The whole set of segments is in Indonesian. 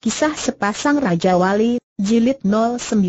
Kisah Sepasang Raja Wali, Jilid 09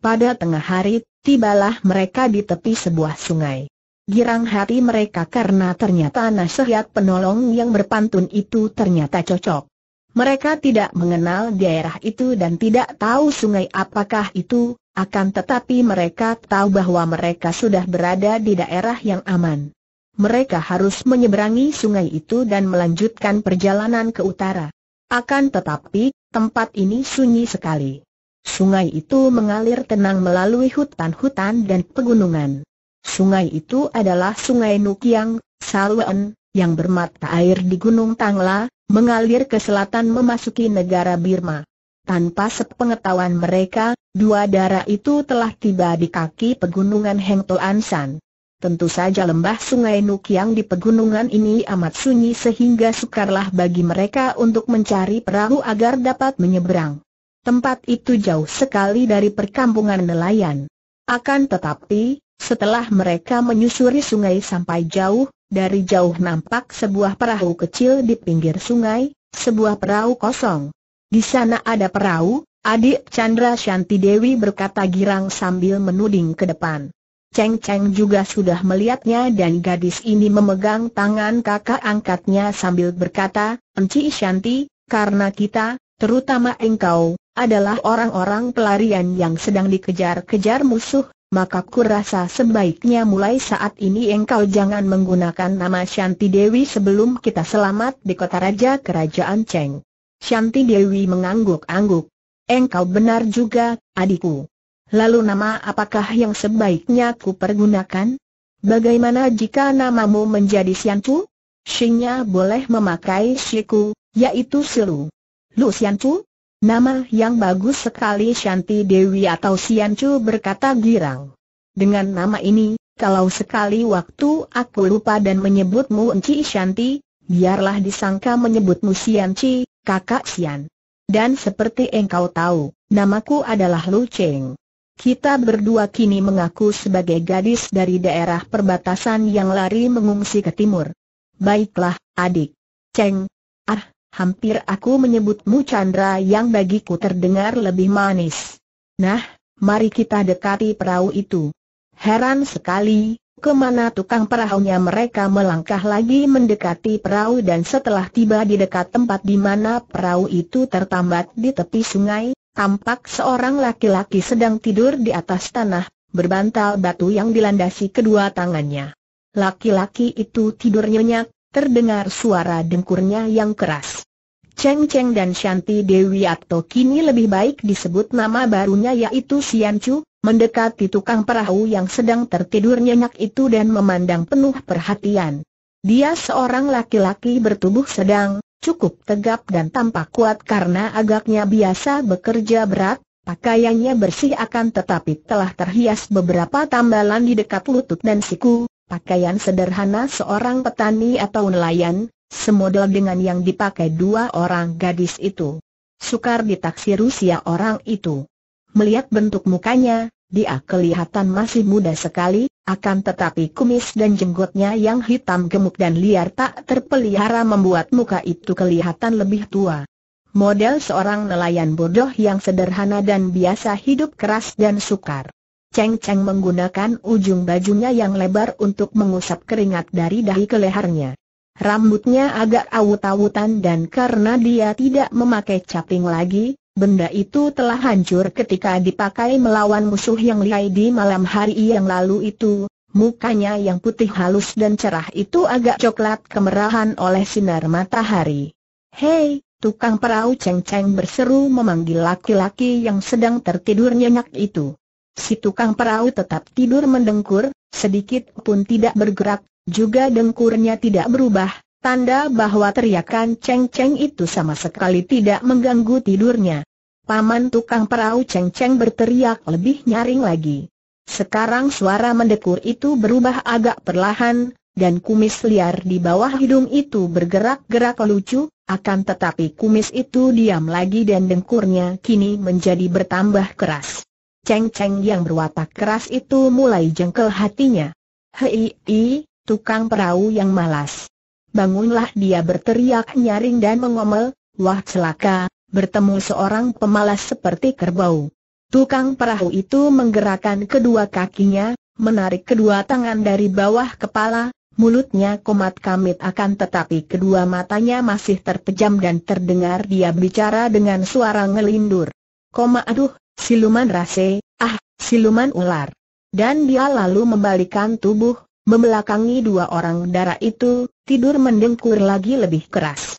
Pada tengah hari, tibalah mereka di tepi sebuah sungai. Girang hati mereka karena ternyata nasihat penolong yang berpantun itu ternyata cocok. Mereka tidak mengenal daerah itu dan tidak tahu sungai apakah itu, akan tetapi mereka tahu bahwa mereka sudah berada di daerah yang aman. Mereka harus menyeberangi sungai itu dan melanjutkan perjalanan ke utara. Akan tetapi, tempat ini sunyi sekali. Sungai itu mengalir tenang melalui hutan-hutan dan pegunungan. Sungai itu adalah Sungai Nukiang, Salwen, yang bermata air di Gunung Tangla, mengalir ke selatan memasuki negara Birma. Tanpa sepengetahuan mereka, dua darah itu telah tiba di kaki pegunungan Heng Toan San. Tentu saja lembah sungai Nuk yang di pegunungan ini amat sunyi sehingga sukarlah bagi mereka untuk mencari perahu agar dapat menyeberang. Tempat itu jauh sekali dari perkampungan nelayan. Akan tetapi, setelah mereka menyusuri sungai sampai jauh, dari jauh nampak sebuah perahu kecil di pinggir sungai, sebuah perahu kosong. Di sana ada perahu, adik Chandra Shanti Dewi berkata girang sambil menuding ke depan. Cheng Cheng juga sudah melihatnya dan gadis ini memegang tangan kakak angkatnya sambil berkata, Enci Shanti, karena kita, terutama engkau, adalah orang-orang pelarian yang sedang dikejar-kejar musuh, maka kurasa sebaiknya mulai saat ini engkau jangan menggunakan nama Shanti Dewi sebelum kita selamat di kota raja kerajaan Cheng. Shanti Dewi mengangguk-angguk. Engkau benar juga, adikku. Lalu nama apakah yang sebaiknya ku pergunakan? Bagaimana jika namamu menjadi Xianchu? Xingnya boleh memakai Shiku, yaitu Silu. Lu Xianchu, Nama yang bagus sekali Shanti Dewi atau Siancu berkata girang. Dengan nama ini, kalau sekali waktu aku lupa dan menyebutmu Enci Shanti, biarlah disangka menyebutmu Sianci, kakak Sian. Dan seperti engkau tahu, namaku adalah Lu Cheng. Kita berdua kini mengaku sebagai gadis dari daerah perbatasan yang lari mengungsi ke timur. Baiklah, adik. Ceng. Ah, hampir aku menyebutmu Chandra yang bagiku terdengar lebih manis. Nah, mari kita dekati perahu itu. Heran sekali, kemana tukang perahunya mereka melangkah lagi mendekati perahu dan setelah tiba di dekat tempat di mana perahu itu tertambat di tepi sungai, Tampak seorang laki-laki sedang tidur di atas tanah, berbantal batu yang dilandasi kedua tangannya. Laki-laki itu tidur nyenyak, terdengar suara dengkurnya yang keras. Cheng Cheng dan Shanti Dewi atau kini lebih baik disebut nama barunya yaitu Sian Chu, mendekati tukang perahu yang sedang tertidur nyenyak itu dan memandang penuh perhatian. Dia seorang laki-laki bertubuh sedang, cukup tegap dan tampak kuat karena agaknya biasa bekerja berat, pakaiannya bersih akan tetapi telah terhias beberapa tambalan di dekat lutut dan siku, pakaian sederhana seorang petani atau nelayan, semodel dengan yang dipakai dua orang gadis itu. Sukar ditaksir usia orang itu. Melihat bentuk mukanya, dia kelihatan masih muda sekali, akan tetapi kumis dan jenggotnya yang hitam gemuk dan liar tak terpelihara membuat muka itu kelihatan lebih tua. Model seorang nelayan bodoh yang sederhana dan biasa hidup keras dan sukar. Cheng Cheng menggunakan ujung bajunya yang lebar untuk mengusap keringat dari dahi ke lehernya. Rambutnya agak awut-awutan dan karena dia tidak memakai caping lagi, Benda itu telah hancur ketika dipakai melawan musuh yang lihai di malam hari yang lalu itu. Mukanya yang putih halus dan cerah itu agak coklat kemerahan oleh sinar matahari. Hei, tukang perahu ceng-ceng berseru memanggil laki-laki yang sedang tertidur nyenyak itu. Si tukang perahu tetap tidur mendengkur, sedikit pun tidak bergerak, juga dengkurnya tidak berubah, Tanda bahwa teriakan ceng-ceng itu sama sekali tidak mengganggu tidurnya. Paman tukang perahu ceng-ceng berteriak lebih nyaring lagi. Sekarang suara mendekur itu berubah agak perlahan, dan kumis liar di bawah hidung itu bergerak-gerak lucu, akan tetapi kumis itu diam lagi dan dengkurnya kini menjadi bertambah keras. Ceng-ceng yang berwatak keras itu mulai jengkel hatinya. Hei, tukang perahu yang malas bangunlah dia berteriak nyaring dan mengomel, wah celaka, bertemu seorang pemalas seperti kerbau. Tukang perahu itu menggerakkan kedua kakinya, menarik kedua tangan dari bawah kepala, mulutnya komat kamit akan tetapi kedua matanya masih terpejam dan terdengar dia bicara dengan suara ngelindur. Koma aduh, siluman rase, ah, siluman ular. Dan dia lalu membalikan tubuh, Membelakangi dua orang darah itu, tidur mendengkur lagi lebih keras.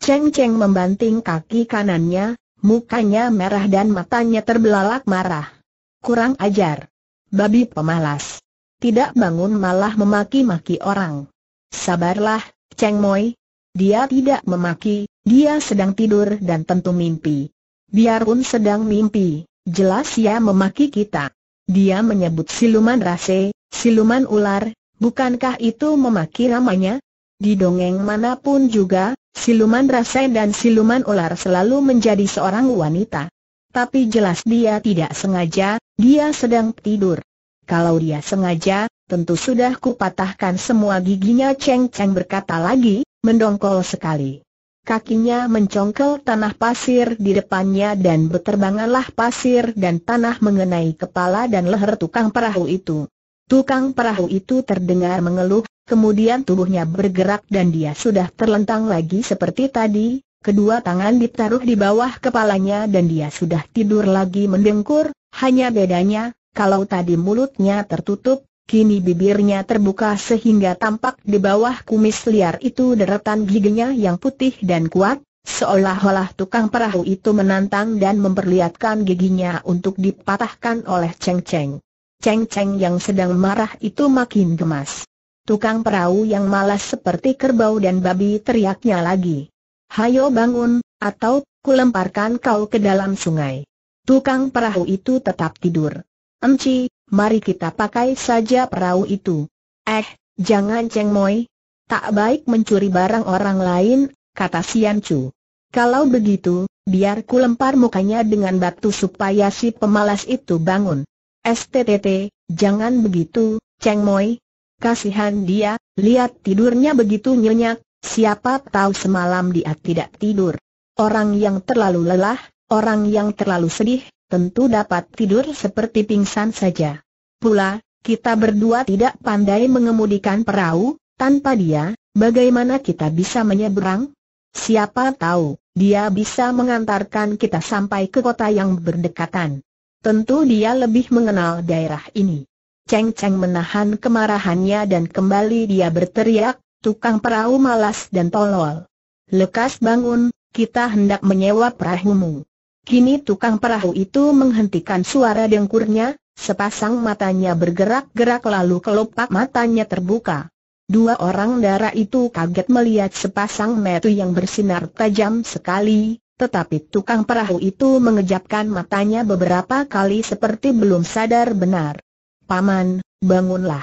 Cheng Cheng membanting kaki kanannya, mukanya merah dan matanya terbelalak marah. Kurang ajar. Babi pemalas. Tidak bangun malah memaki-maki orang. Sabarlah, Cheng Moi. Dia tidak memaki, dia sedang tidur dan tentu mimpi. Biarpun sedang mimpi, jelas ia memaki kita. Dia menyebut siluman rase, siluman ular, Bukankah itu memaki namanya? Di dongeng manapun juga, siluman rasa dan siluman ular selalu menjadi seorang wanita. Tapi jelas dia tidak sengaja, dia sedang tidur. Kalau dia sengaja, tentu sudah kupatahkan semua giginya Cheng Cheng berkata lagi, mendongkol sekali. Kakinya mencongkel tanah pasir di depannya dan berterbanganlah pasir dan tanah mengenai kepala dan leher tukang perahu itu. Tukang perahu itu terdengar mengeluh, kemudian tubuhnya bergerak dan dia sudah terlentang lagi seperti tadi, kedua tangan ditaruh di bawah kepalanya dan dia sudah tidur lagi mendengkur, hanya bedanya, kalau tadi mulutnya tertutup, kini bibirnya terbuka sehingga tampak di bawah kumis liar itu deretan giginya yang putih dan kuat, seolah-olah tukang perahu itu menantang dan memperlihatkan giginya untuk dipatahkan oleh Cheng Cheng. Cheng Cheng yang sedang marah itu makin gemas. Tukang perahu yang malas seperti kerbau dan babi teriaknya lagi. Hayo bangun, atau kulemparkan kau ke dalam sungai. Tukang perahu itu tetap tidur. Enci, mari kita pakai saja perahu itu. Eh, jangan Cheng Moi. Tak baik mencuri barang orang lain, kata Sian Chu. Kalau begitu, biar ku lempar mukanya dengan batu supaya si pemalas itu bangun. STTT, jangan begitu, Cheng Moi. Kasihan dia, lihat tidurnya begitu nyenyak, siapa tahu semalam dia tidak tidur. Orang yang terlalu lelah, orang yang terlalu sedih, tentu dapat tidur seperti pingsan saja. Pula, kita berdua tidak pandai mengemudikan perahu, tanpa dia, bagaimana kita bisa menyeberang? Siapa tahu, dia bisa mengantarkan kita sampai ke kota yang berdekatan. Tentu dia lebih mengenal daerah ini. Cheng Cheng menahan kemarahannya dan kembali dia berteriak, tukang perahu malas dan tolol. Lekas bangun, kita hendak menyewa perahumu. Kini tukang perahu itu menghentikan suara dengkurnya, sepasang matanya bergerak-gerak lalu kelopak matanya terbuka. Dua orang darah itu kaget melihat sepasang metu yang bersinar tajam sekali, tetapi tukang perahu itu mengejapkan matanya beberapa kali seperti belum sadar benar. Paman, bangunlah.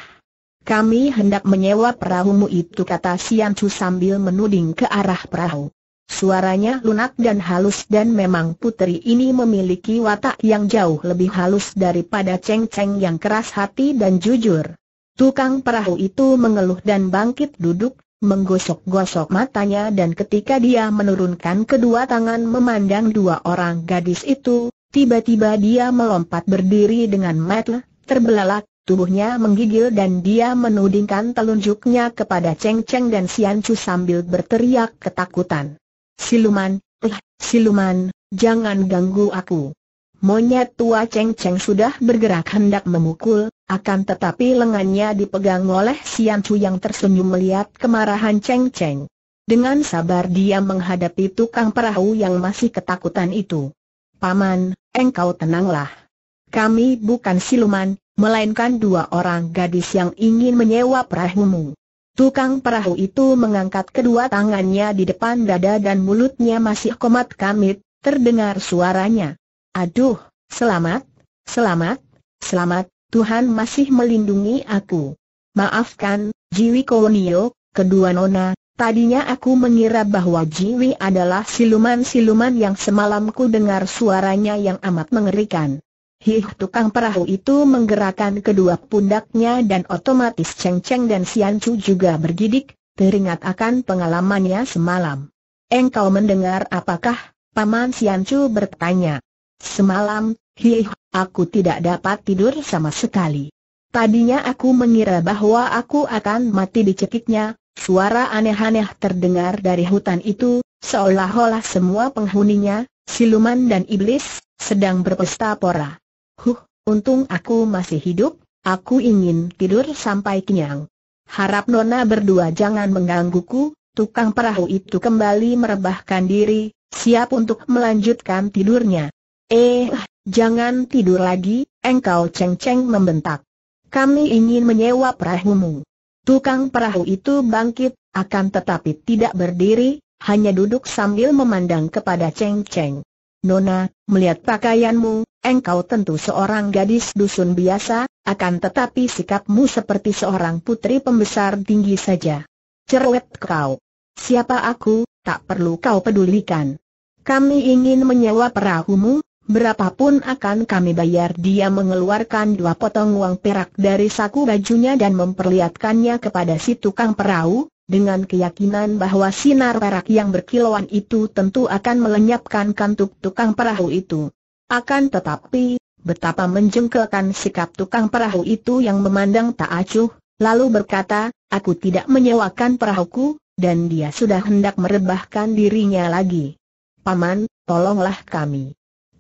Kami hendak menyewa perahumu itu kata Sian Chu sambil menuding ke arah perahu. Suaranya lunak dan halus dan memang putri ini memiliki watak yang jauh lebih halus daripada Cheng Cheng yang keras hati dan jujur. Tukang perahu itu mengeluh dan bangkit duduk menggosok-gosok matanya dan ketika dia menurunkan kedua tangan memandang dua orang gadis itu, tiba-tiba dia melompat berdiri dengan metel, terbelalak, tubuhnya menggigil dan dia menudingkan telunjuknya kepada Cheng Cheng dan Sian Chu sambil berteriak ketakutan. Siluman, eh, siluman, jangan ganggu aku. Monyet tua Cheng Cheng sudah bergerak hendak memukul, akan tetapi lengannya dipegang oleh Sian Chu yang tersenyum melihat kemarahan Cheng Cheng. Dengan sabar dia menghadapi tukang perahu yang masih ketakutan itu. Paman, engkau tenanglah. Kami bukan siluman, melainkan dua orang gadis yang ingin menyewa perahumu. Tukang perahu itu mengangkat kedua tangannya di depan dada dan mulutnya masih komat kamit, terdengar suaranya. Aduh, selamat, selamat, selamat, Tuhan masih melindungi aku. Maafkan, Jiwi Kowonio, kedua nona, tadinya aku mengira bahwa Jiwi adalah siluman-siluman yang semalam ku dengar suaranya yang amat mengerikan. Hih tukang perahu itu menggerakkan kedua pundaknya dan otomatis Cheng Cheng dan Sian Chu juga bergidik, teringat akan pengalamannya semalam. Engkau mendengar apakah? Paman Sian Chu bertanya. Semalam, Hih Aku tidak dapat tidur sama sekali. Tadinya aku mengira bahwa aku akan mati dicekiknya, suara aneh-aneh terdengar dari hutan itu, seolah-olah semua penghuninya, siluman dan iblis, sedang berpesta pora. Huh, untung aku masih hidup, aku ingin tidur sampai kenyang. Harap Nona berdua jangan menggangguku, tukang perahu itu kembali merebahkan diri, siap untuk melanjutkan tidurnya. Eh, Jangan tidur lagi, engkau ceng-ceng membentak. Kami ingin menyewa perahumu. Tukang perahu itu bangkit, akan tetapi tidak berdiri, hanya duduk sambil memandang kepada ceng-ceng. Nona, melihat pakaianmu, engkau tentu seorang gadis dusun biasa, akan tetapi sikapmu seperti seorang putri pembesar tinggi saja. Cerewet kau. Siapa aku, tak perlu kau pedulikan. Kami ingin menyewa perahumu, Berapapun akan kami bayar dia mengeluarkan dua potong uang perak dari saku bajunya dan memperlihatkannya kepada si tukang perahu, dengan keyakinan bahwa sinar perak yang berkilauan itu tentu akan melenyapkan kantuk tukang perahu itu. Akan tetapi, betapa menjengkelkan sikap tukang perahu itu yang memandang tak acuh, lalu berkata, aku tidak menyewakan perahuku, dan dia sudah hendak merebahkan dirinya lagi. Paman, tolonglah kami.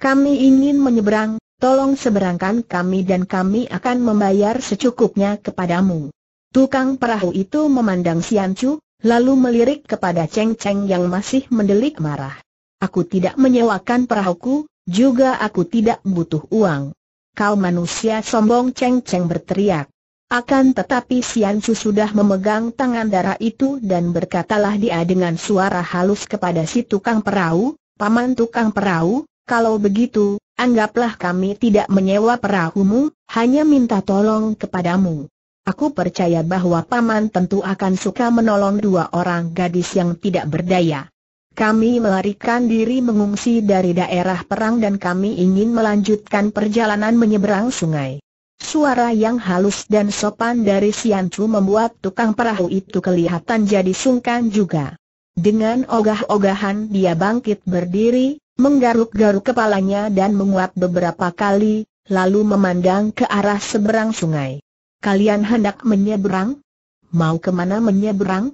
Kami ingin menyeberang, tolong seberangkan kami dan kami akan membayar secukupnya kepadamu. Tukang perahu itu memandang Sian Chu, lalu melirik kepada Cheng Cheng yang masih mendelik marah. Aku tidak menyewakan perahuku, juga aku tidak butuh uang. Kau manusia sombong Cheng Cheng berteriak. Akan tetapi Sian Chu sudah memegang tangan darah itu dan berkatalah dia dengan suara halus kepada si tukang perahu, Paman tukang perahu, kalau begitu, anggaplah kami tidak menyewa perahumu, hanya minta tolong kepadamu. Aku percaya bahwa Paman tentu akan suka menolong dua orang gadis yang tidak berdaya. Kami melarikan diri mengungsi dari daerah perang dan kami ingin melanjutkan perjalanan menyeberang sungai. Suara yang halus dan sopan dari Siancu membuat tukang perahu itu kelihatan jadi sungkan juga. Dengan ogah-ogahan dia bangkit berdiri, menggaruk-garuk kepalanya dan menguap beberapa kali, lalu memandang ke arah seberang sungai. Kalian hendak menyeberang? Mau kemana menyeberang?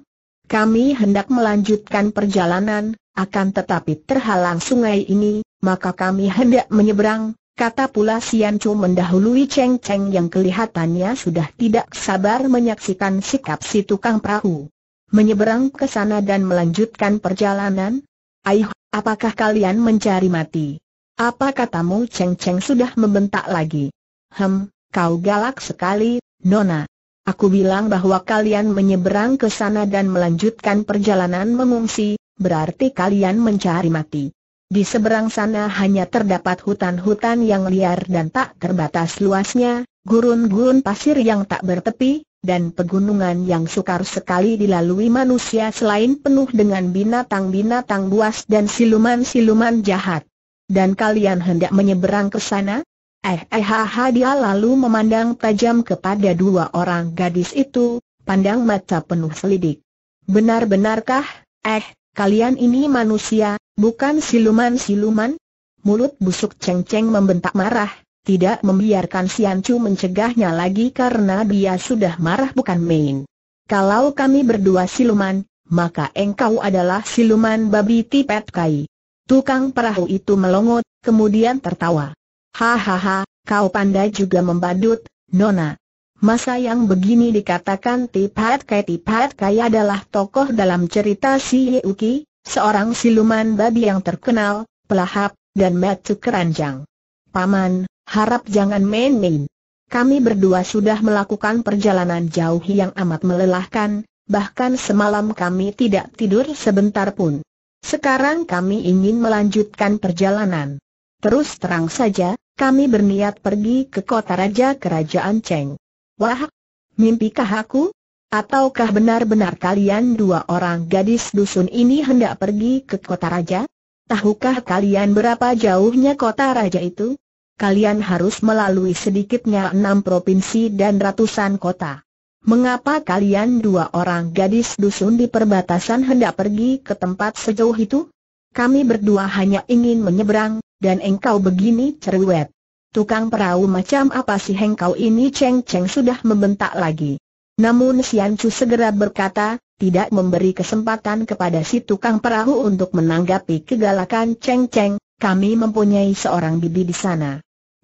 Kami hendak melanjutkan perjalanan, akan tetapi terhalang sungai ini, maka kami hendak menyeberang, kata pula Sian Chu mendahului Cheng Cheng yang kelihatannya sudah tidak sabar menyaksikan sikap si tukang perahu. Menyeberang ke sana dan melanjutkan perjalanan? Aih, apakah kalian mencari mati? Apa katamu Cheng Cheng sudah membentak lagi? Hem, kau galak sekali, Nona. Aku bilang bahwa kalian menyeberang ke sana dan melanjutkan perjalanan mengungsi, berarti kalian mencari mati. Di seberang sana hanya terdapat hutan-hutan yang liar dan tak terbatas luasnya, gurun-gurun pasir yang tak bertepi, dan pegunungan yang sukar sekali dilalui manusia selain penuh dengan binatang-binatang buas dan siluman-siluman jahat. Dan kalian hendak menyeberang ke sana? Eh eh ha, ha dia lalu memandang tajam kepada dua orang gadis itu, pandang mata penuh selidik. Benar-benarkah, eh, kalian ini manusia, bukan siluman-siluman? Mulut busuk ceng-ceng membentak marah, tidak membiarkan Siancu mencegahnya lagi karena dia sudah marah bukan main. Kalau kami berdua siluman, maka engkau adalah siluman babi tipet kai. Tukang perahu itu melongot, kemudian tertawa. Hahaha, kau pandai juga membadut, Nona. Masa yang begini dikatakan Tipat Kai Tipat Kai adalah tokoh dalam cerita si Yuki, seorang siluman babi yang terkenal, pelahap, dan metu keranjang. Paman, Harap jangan main-main. Kami berdua sudah melakukan perjalanan jauh yang amat melelahkan, bahkan semalam kami tidak tidur sebentar pun. Sekarang kami ingin melanjutkan perjalanan. Terus terang saja, kami berniat pergi ke kota raja kerajaan Cheng. Wah, mimpikah aku? Ataukah benar-benar kalian dua orang gadis dusun ini hendak pergi ke kota raja? Tahukah kalian berapa jauhnya kota raja itu? kalian harus melalui sedikitnya enam provinsi dan ratusan kota. Mengapa kalian dua orang gadis dusun di perbatasan hendak pergi ke tempat sejauh itu? Kami berdua hanya ingin menyeberang, dan engkau begini cerewet. Tukang perahu macam apa sih engkau ini Cheng Cheng sudah membentak lagi. Namun Sian Chu segera berkata, tidak memberi kesempatan kepada si tukang perahu untuk menanggapi kegalakan Cheng Cheng, kami mempunyai seorang bibi di sana.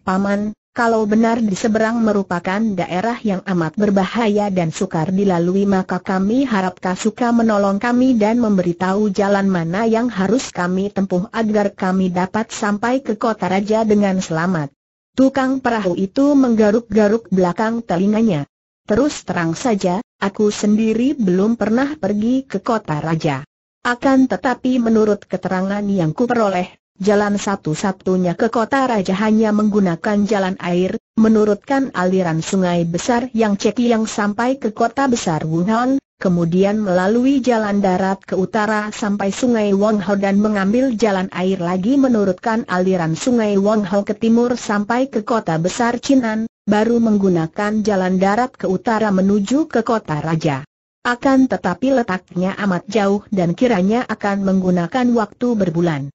Paman, kalau benar di seberang merupakan daerah yang amat berbahaya dan sukar dilalui maka kami harap suka menolong kami dan memberitahu jalan mana yang harus kami tempuh agar kami dapat sampai ke kota raja dengan selamat. Tukang perahu itu menggaruk-garuk belakang telinganya. Terus terang saja, aku sendiri belum pernah pergi ke kota raja. Akan tetapi menurut keterangan yang kuperoleh, Jalan satu-satunya ke kota raja hanya menggunakan jalan air, menurutkan aliran sungai besar yang Ceki yang sampai ke kota besar Wuhan, kemudian melalui jalan darat ke utara sampai sungai Wangho dan mengambil jalan air lagi menurutkan aliran sungai Wangho ke timur sampai ke kota besar Chinan, baru menggunakan jalan darat ke utara menuju ke kota raja. Akan tetapi letaknya amat jauh dan kiranya akan menggunakan waktu berbulan.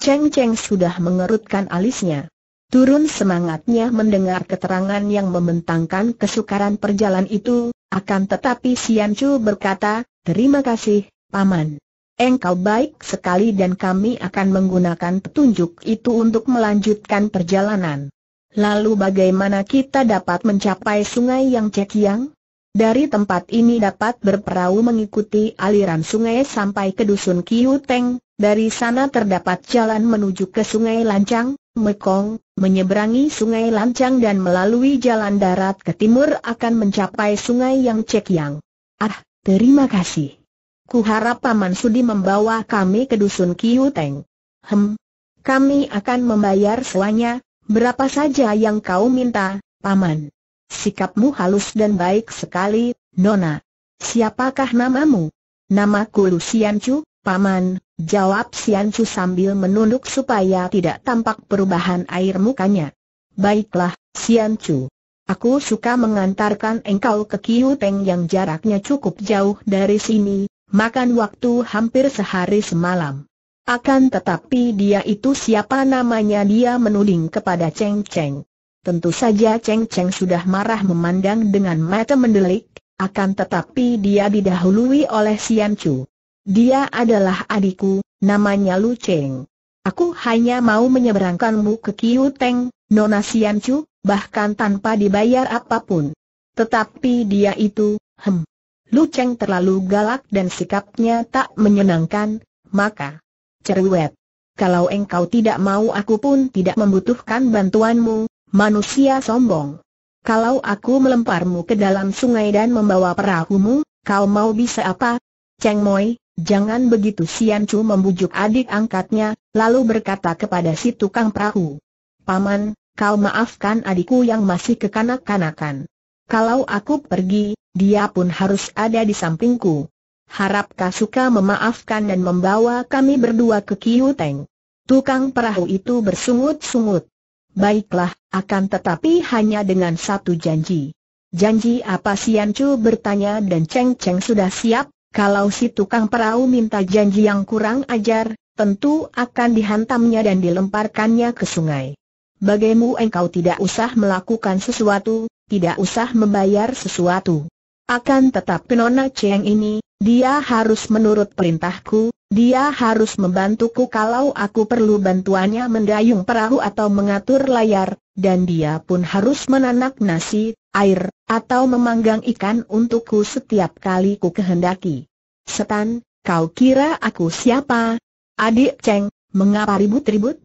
Cheng Cheng sudah mengerutkan alisnya. Turun semangatnya mendengar keterangan yang membentangkan kesukaran perjalanan itu, akan tetapi Sian Chu berkata, terima kasih, Paman. Engkau baik sekali dan kami akan menggunakan petunjuk itu untuk melanjutkan perjalanan. Lalu bagaimana kita dapat mencapai sungai yang cekiang? Dari tempat ini dapat berperahu mengikuti aliran sungai sampai ke dusun Kiuteng, dari sana terdapat jalan menuju ke Sungai Lancang, Mekong, menyeberangi Sungai Lancang dan melalui jalan darat ke timur akan mencapai Sungai Yang Cek Yang. Ah, terima kasih. Kuharap Paman Sudi membawa kami ke dusun Teng. Hem, kami akan membayar sewanya, berapa saja yang kau minta, Paman. Sikapmu halus dan baik sekali, Nona. Siapakah namamu? Namaku Lucian Chu, Paman, Jawab Sian Chu sambil menunduk supaya tidak tampak perubahan air mukanya. Baiklah, Sian Chu. Aku suka mengantarkan engkau ke Kiuteng yang jaraknya cukup jauh dari sini, makan waktu hampir sehari semalam. Akan tetapi dia itu siapa namanya dia menuding kepada Cheng Cheng. Tentu saja Cheng Cheng sudah marah memandang dengan mata mendelik, akan tetapi dia didahului oleh Sian Chu. Dia adalah adikku, namanya Lu Cheng. Aku hanya mau menyeberangkanmu ke Kiu Teng, Nona Sian Chu, bahkan tanpa dibayar apapun. Tetapi dia itu, hem. Lu Cheng terlalu galak dan sikapnya tak menyenangkan, maka cerewet. Kalau engkau tidak mau aku pun tidak membutuhkan bantuanmu, manusia sombong. Kalau aku melemparmu ke dalam sungai dan membawa perahumu, kau mau bisa apa? Cheng Moi, Jangan begitu Sian Chu membujuk adik angkatnya, lalu berkata kepada si tukang perahu. Paman, kau maafkan adikku yang masih kekanak-kanakan. Kalau aku pergi, dia pun harus ada di sampingku. Harap suka memaafkan dan membawa kami berdua ke Kiuteng. Tukang perahu itu bersungut-sungut. Baiklah, akan tetapi hanya dengan satu janji. Janji apa Sian Chu bertanya dan Cheng Cheng sudah siap? Kalau si tukang perahu minta janji yang kurang ajar, tentu akan dihantamnya dan dilemparkannya ke sungai. Bagaimu, engkau tidak usah melakukan sesuatu, tidak usah membayar sesuatu. Akan tetap penona Cheng ini, dia harus menurut perintahku, dia harus membantuku kalau aku perlu bantuannya mendayung perahu atau mengatur layar, dan dia pun harus menanak nasi, air, atau memanggang ikan untukku setiap kali ku kehendaki. Setan, kau kira aku siapa? Adik Cheng, mengapa ribut-ribut?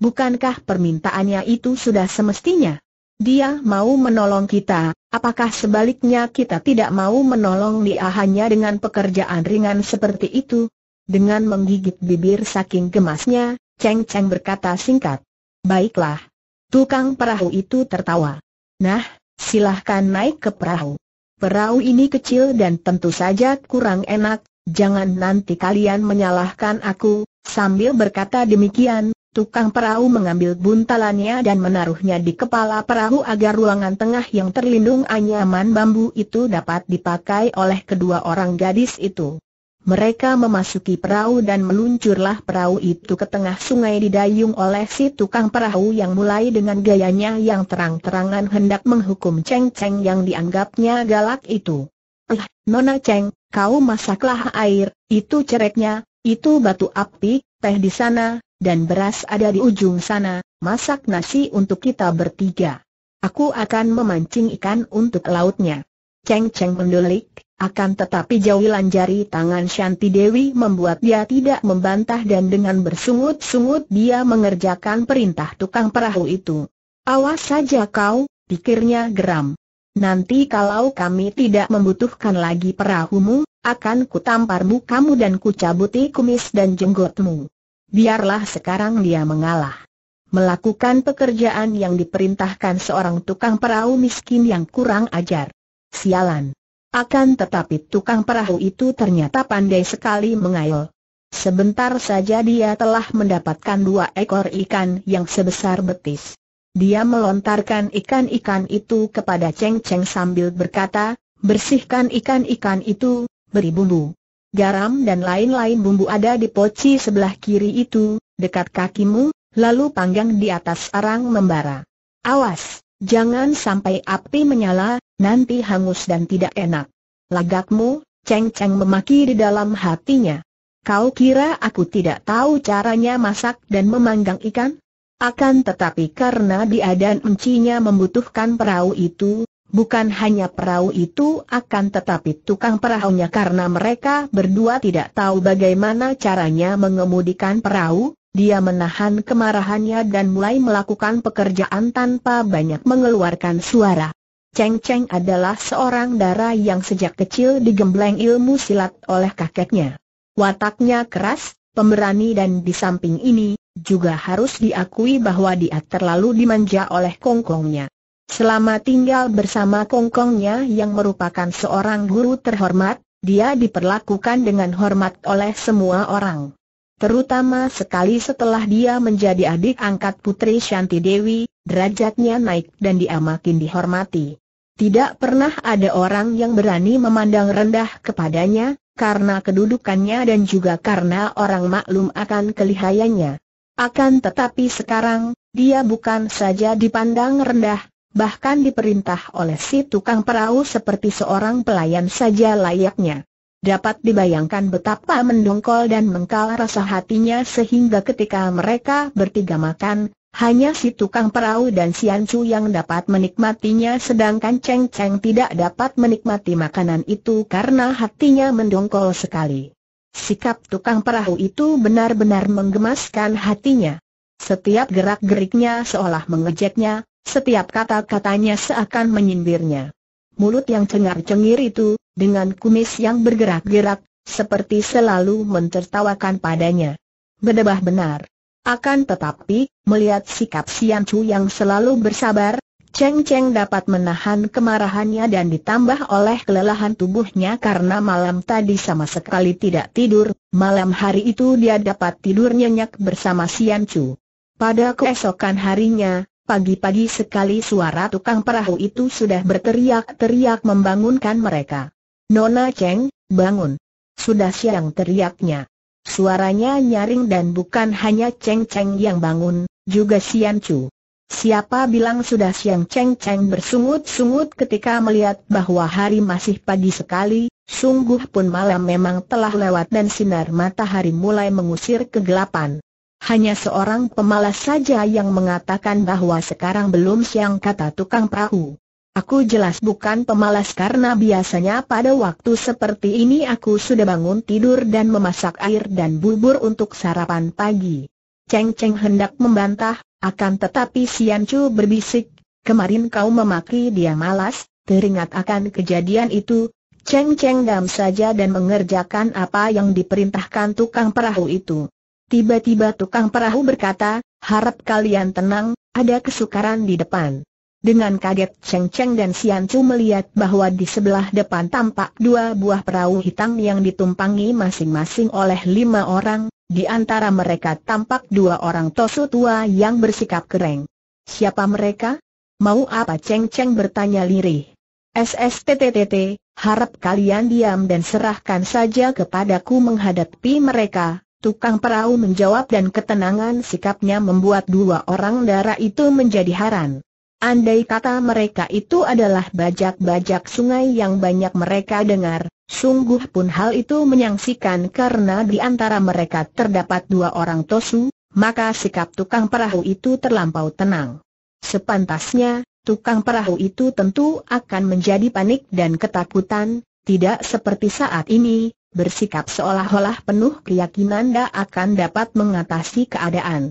Bukankah permintaannya itu sudah semestinya? Dia mau menolong kita, apakah sebaliknya kita tidak mau menolong dia hanya dengan pekerjaan ringan seperti itu? Dengan menggigit bibir saking gemasnya, Cheng Cheng berkata singkat. Baiklah, Tukang perahu itu tertawa. Nah, silahkan naik ke perahu. Perahu ini kecil dan tentu saja kurang enak, jangan nanti kalian menyalahkan aku, sambil berkata demikian, tukang perahu mengambil buntalannya dan menaruhnya di kepala perahu agar ruangan tengah yang terlindung anyaman bambu itu dapat dipakai oleh kedua orang gadis itu. Mereka memasuki perahu dan meluncurlah perahu itu ke tengah sungai didayung oleh si tukang perahu yang mulai dengan gayanya yang terang-terangan hendak menghukum Cheng Cheng yang dianggapnya galak itu. Eh, Nona Cheng, kau masaklah air, itu cereknya, itu batu api, teh di sana, dan beras ada di ujung sana, masak nasi untuk kita bertiga. Aku akan memancing ikan untuk lautnya. Cheng Cheng mendulik, akan tetapi jauhilan jari tangan Shanti Dewi membuat dia tidak membantah dan dengan bersungut-sungut dia mengerjakan perintah tukang perahu itu. Awas saja kau, pikirnya geram. Nanti kalau kami tidak membutuhkan lagi perahumu, akan kutamparmu kamu dan kucabuti kumis dan jenggotmu. Biarlah sekarang dia mengalah. Melakukan pekerjaan yang diperintahkan seorang tukang perahu miskin yang kurang ajar. Sialan. Akan tetapi tukang perahu itu ternyata pandai sekali mengayol. Sebentar saja dia telah mendapatkan dua ekor ikan yang sebesar betis. Dia melontarkan ikan-ikan itu kepada Cheng Cheng sambil berkata, bersihkan ikan-ikan itu, beri bumbu. Garam dan lain-lain bumbu ada di poci sebelah kiri itu, dekat kakimu, lalu panggang di atas arang membara. Awas, jangan sampai api menyala, nanti hangus dan tidak enak. Lagakmu, Cheng Cheng memaki di dalam hatinya. Kau kira aku tidak tahu caranya masak dan memanggang ikan? Akan tetapi karena dia dan encinya membutuhkan perahu itu, bukan hanya perahu itu akan tetapi tukang perahunya karena mereka berdua tidak tahu bagaimana caranya mengemudikan perahu, dia menahan kemarahannya dan mulai melakukan pekerjaan tanpa banyak mengeluarkan suara. Cheng Cheng adalah seorang dara yang sejak kecil digembleng ilmu silat oleh kakeknya. Wataknya keras, pemberani dan di samping ini, juga harus diakui bahwa dia terlalu dimanja oleh kongkongnya. Selama tinggal bersama kongkongnya yang merupakan seorang guru terhormat, dia diperlakukan dengan hormat oleh semua orang. Terutama sekali setelah dia menjadi adik angkat Putri Shanti Dewi, derajatnya naik dan dia makin dihormati. Tidak pernah ada orang yang berani memandang rendah kepadanya, karena kedudukannya dan juga karena orang maklum akan kelihayannya. Akan tetapi sekarang, dia bukan saja dipandang rendah, bahkan diperintah oleh si tukang perahu seperti seorang pelayan saja layaknya. Dapat dibayangkan betapa mendongkol dan mengkal rasa hatinya sehingga ketika mereka bertiga makan, hanya si tukang perahu dan si Ancu yang dapat menikmatinya sedangkan Cheng Cheng tidak dapat menikmati makanan itu karena hatinya mendongkol sekali. Sikap tukang perahu itu benar-benar menggemaskan hatinya. Setiap gerak-geriknya seolah mengejeknya, setiap kata-katanya seakan menyindirnya. Mulut yang cengar-cengir itu, dengan kumis yang bergerak-gerak, seperti selalu mentertawakan padanya. Bedebah benar. Akan tetapi, melihat sikap Sian Chu yang selalu bersabar, Cheng Cheng dapat menahan kemarahannya dan ditambah oleh kelelahan tubuhnya karena malam tadi sama sekali tidak tidur, malam hari itu dia dapat tidur nyenyak bersama Sian Chu. Pada keesokan harinya, pagi-pagi sekali suara tukang perahu itu sudah berteriak-teriak membangunkan mereka. Nona Cheng, bangun. Sudah siang teriaknya. Suaranya nyaring dan bukan hanya Cheng Cheng yang bangun, juga Sian Chu. Siapa bilang sudah siang Cheng Cheng bersungut-sungut ketika melihat bahwa hari masih pagi sekali, sungguh pun malam memang telah lewat dan sinar matahari mulai mengusir kegelapan. Hanya seorang pemalas saja yang mengatakan bahwa sekarang belum siang kata tukang perahu. Aku jelas bukan pemalas karena biasanya pada waktu seperti ini aku sudah bangun tidur dan memasak air dan bubur untuk sarapan pagi. Cheng Cheng hendak membantah, akan tetapi Sian Chu berbisik, kemarin kau memaki dia malas, teringat akan kejadian itu, Cheng Cheng dam saja dan mengerjakan apa yang diperintahkan tukang perahu itu. Tiba-tiba tukang perahu berkata, harap kalian tenang, ada kesukaran di depan. Dengan kaget Cheng Cheng dan Sian Chu melihat bahwa di sebelah depan tampak dua buah perahu hitam yang ditumpangi masing-masing oleh lima orang, di antara mereka tampak dua orang tosu tua yang bersikap kering. Siapa mereka? Mau apa Cheng Cheng bertanya lirih. SSTTTT, harap kalian diam dan serahkan saja kepadaku menghadapi mereka, Tukang perahu menjawab dan ketenangan sikapnya membuat dua orang darah itu menjadi haran. Andai kata mereka itu adalah bajak-bajak sungai yang banyak mereka dengar, sungguh pun hal itu menyangsikan karena di antara mereka terdapat dua orang tosu, maka sikap tukang perahu itu terlampau tenang. Sepantasnya, tukang perahu itu tentu akan menjadi panik dan ketakutan, tidak seperti saat ini, bersikap seolah-olah penuh keyakinan dia akan dapat mengatasi keadaan.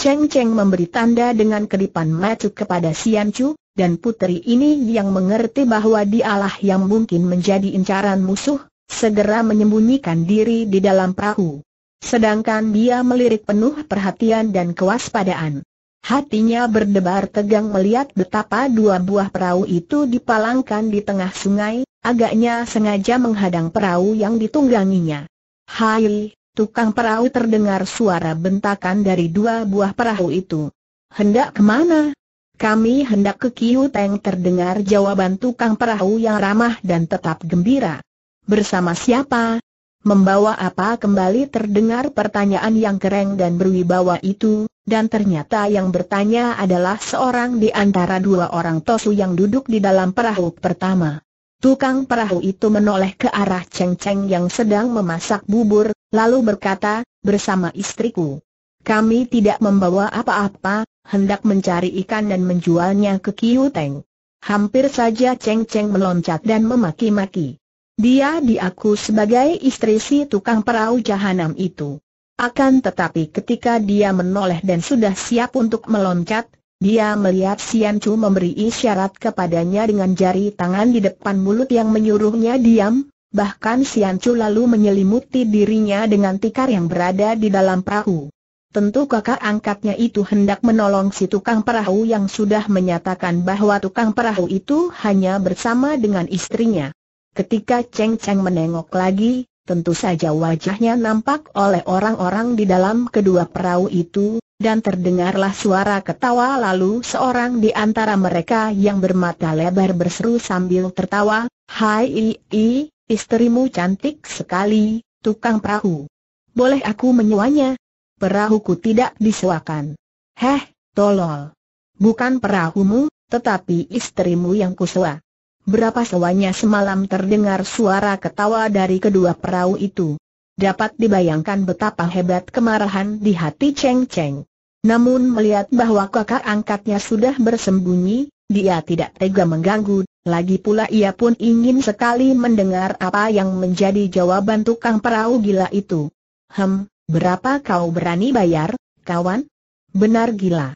Cheng Cheng memberi tanda dengan kedipan mata kepada Sian Chu, dan puteri ini yang mengerti bahwa dialah yang mungkin menjadi incaran musuh, segera menyembunyikan diri di dalam perahu. Sedangkan dia melirik penuh perhatian dan kewaspadaan. Hatinya berdebar tegang melihat betapa dua buah perahu itu dipalangkan di tengah sungai, agaknya sengaja menghadang perahu yang ditungganginya. Hai, tukang perahu terdengar suara bentakan dari dua buah perahu itu. Hendak kemana? Kami hendak ke Kiu Teng terdengar jawaban tukang perahu yang ramah dan tetap gembira. Bersama siapa? Membawa apa kembali terdengar pertanyaan yang kering dan berwibawa itu, dan ternyata yang bertanya adalah seorang di antara dua orang tosu yang duduk di dalam perahu pertama. Tukang perahu itu menoleh ke arah Cheng Cheng yang sedang memasak bubur, Lalu berkata, bersama istriku. Kami tidak membawa apa-apa, hendak mencari ikan dan menjualnya ke Kiuteng. Hampir saja Cheng Cheng meloncat dan memaki-maki. Dia diaku sebagai istri si tukang perahu jahanam itu. Akan tetapi ketika dia menoleh dan sudah siap untuk meloncat, dia melihat Sian Chu memberi isyarat kepadanya dengan jari tangan di depan mulut yang menyuruhnya diam, bahkan Siancu lalu menyelimuti dirinya dengan tikar yang berada di dalam perahu. Tentu kakak angkatnya itu hendak menolong si tukang perahu yang sudah menyatakan bahwa tukang perahu itu hanya bersama dengan istrinya. Ketika Cheng Cheng menengok lagi, tentu saja wajahnya nampak oleh orang-orang di dalam kedua perahu itu, dan terdengarlah suara ketawa lalu seorang di antara mereka yang bermata lebar berseru sambil tertawa, Hai i, i Istrimu cantik sekali, tukang perahu. Boleh aku menyuanya? Perahuku tidak disuakan. Heh, tolol. Bukan perahumu, tetapi istrimu yang kusua. Berapa sewanya semalam terdengar suara ketawa dari kedua perahu itu. Dapat dibayangkan betapa hebat kemarahan di hati Cheng Cheng. Namun melihat bahwa kakak angkatnya sudah bersembunyi, dia tidak tega mengganggu lagi pula ia pun ingin sekali mendengar apa yang menjadi jawaban tukang perahu gila itu. Hem, berapa kau berani bayar, kawan? Benar gila.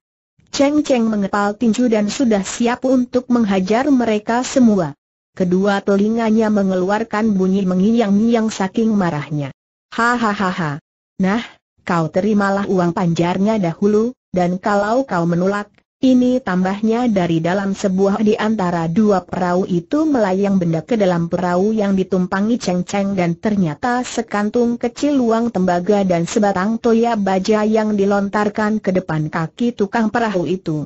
Cheng Cheng mengepal tinju dan sudah siap untuk menghajar mereka semua. Kedua telinganya mengeluarkan bunyi mengiyang ngiang saking marahnya. Hahaha. Nah, kau terimalah uang panjarnya dahulu, dan kalau kau menolak, ini tambahnya dari dalam sebuah di antara dua perahu itu melayang benda ke dalam perahu yang ditumpangi ceng-ceng dan ternyata sekantung kecil luang tembaga dan sebatang toya baja yang dilontarkan ke depan kaki tukang perahu itu.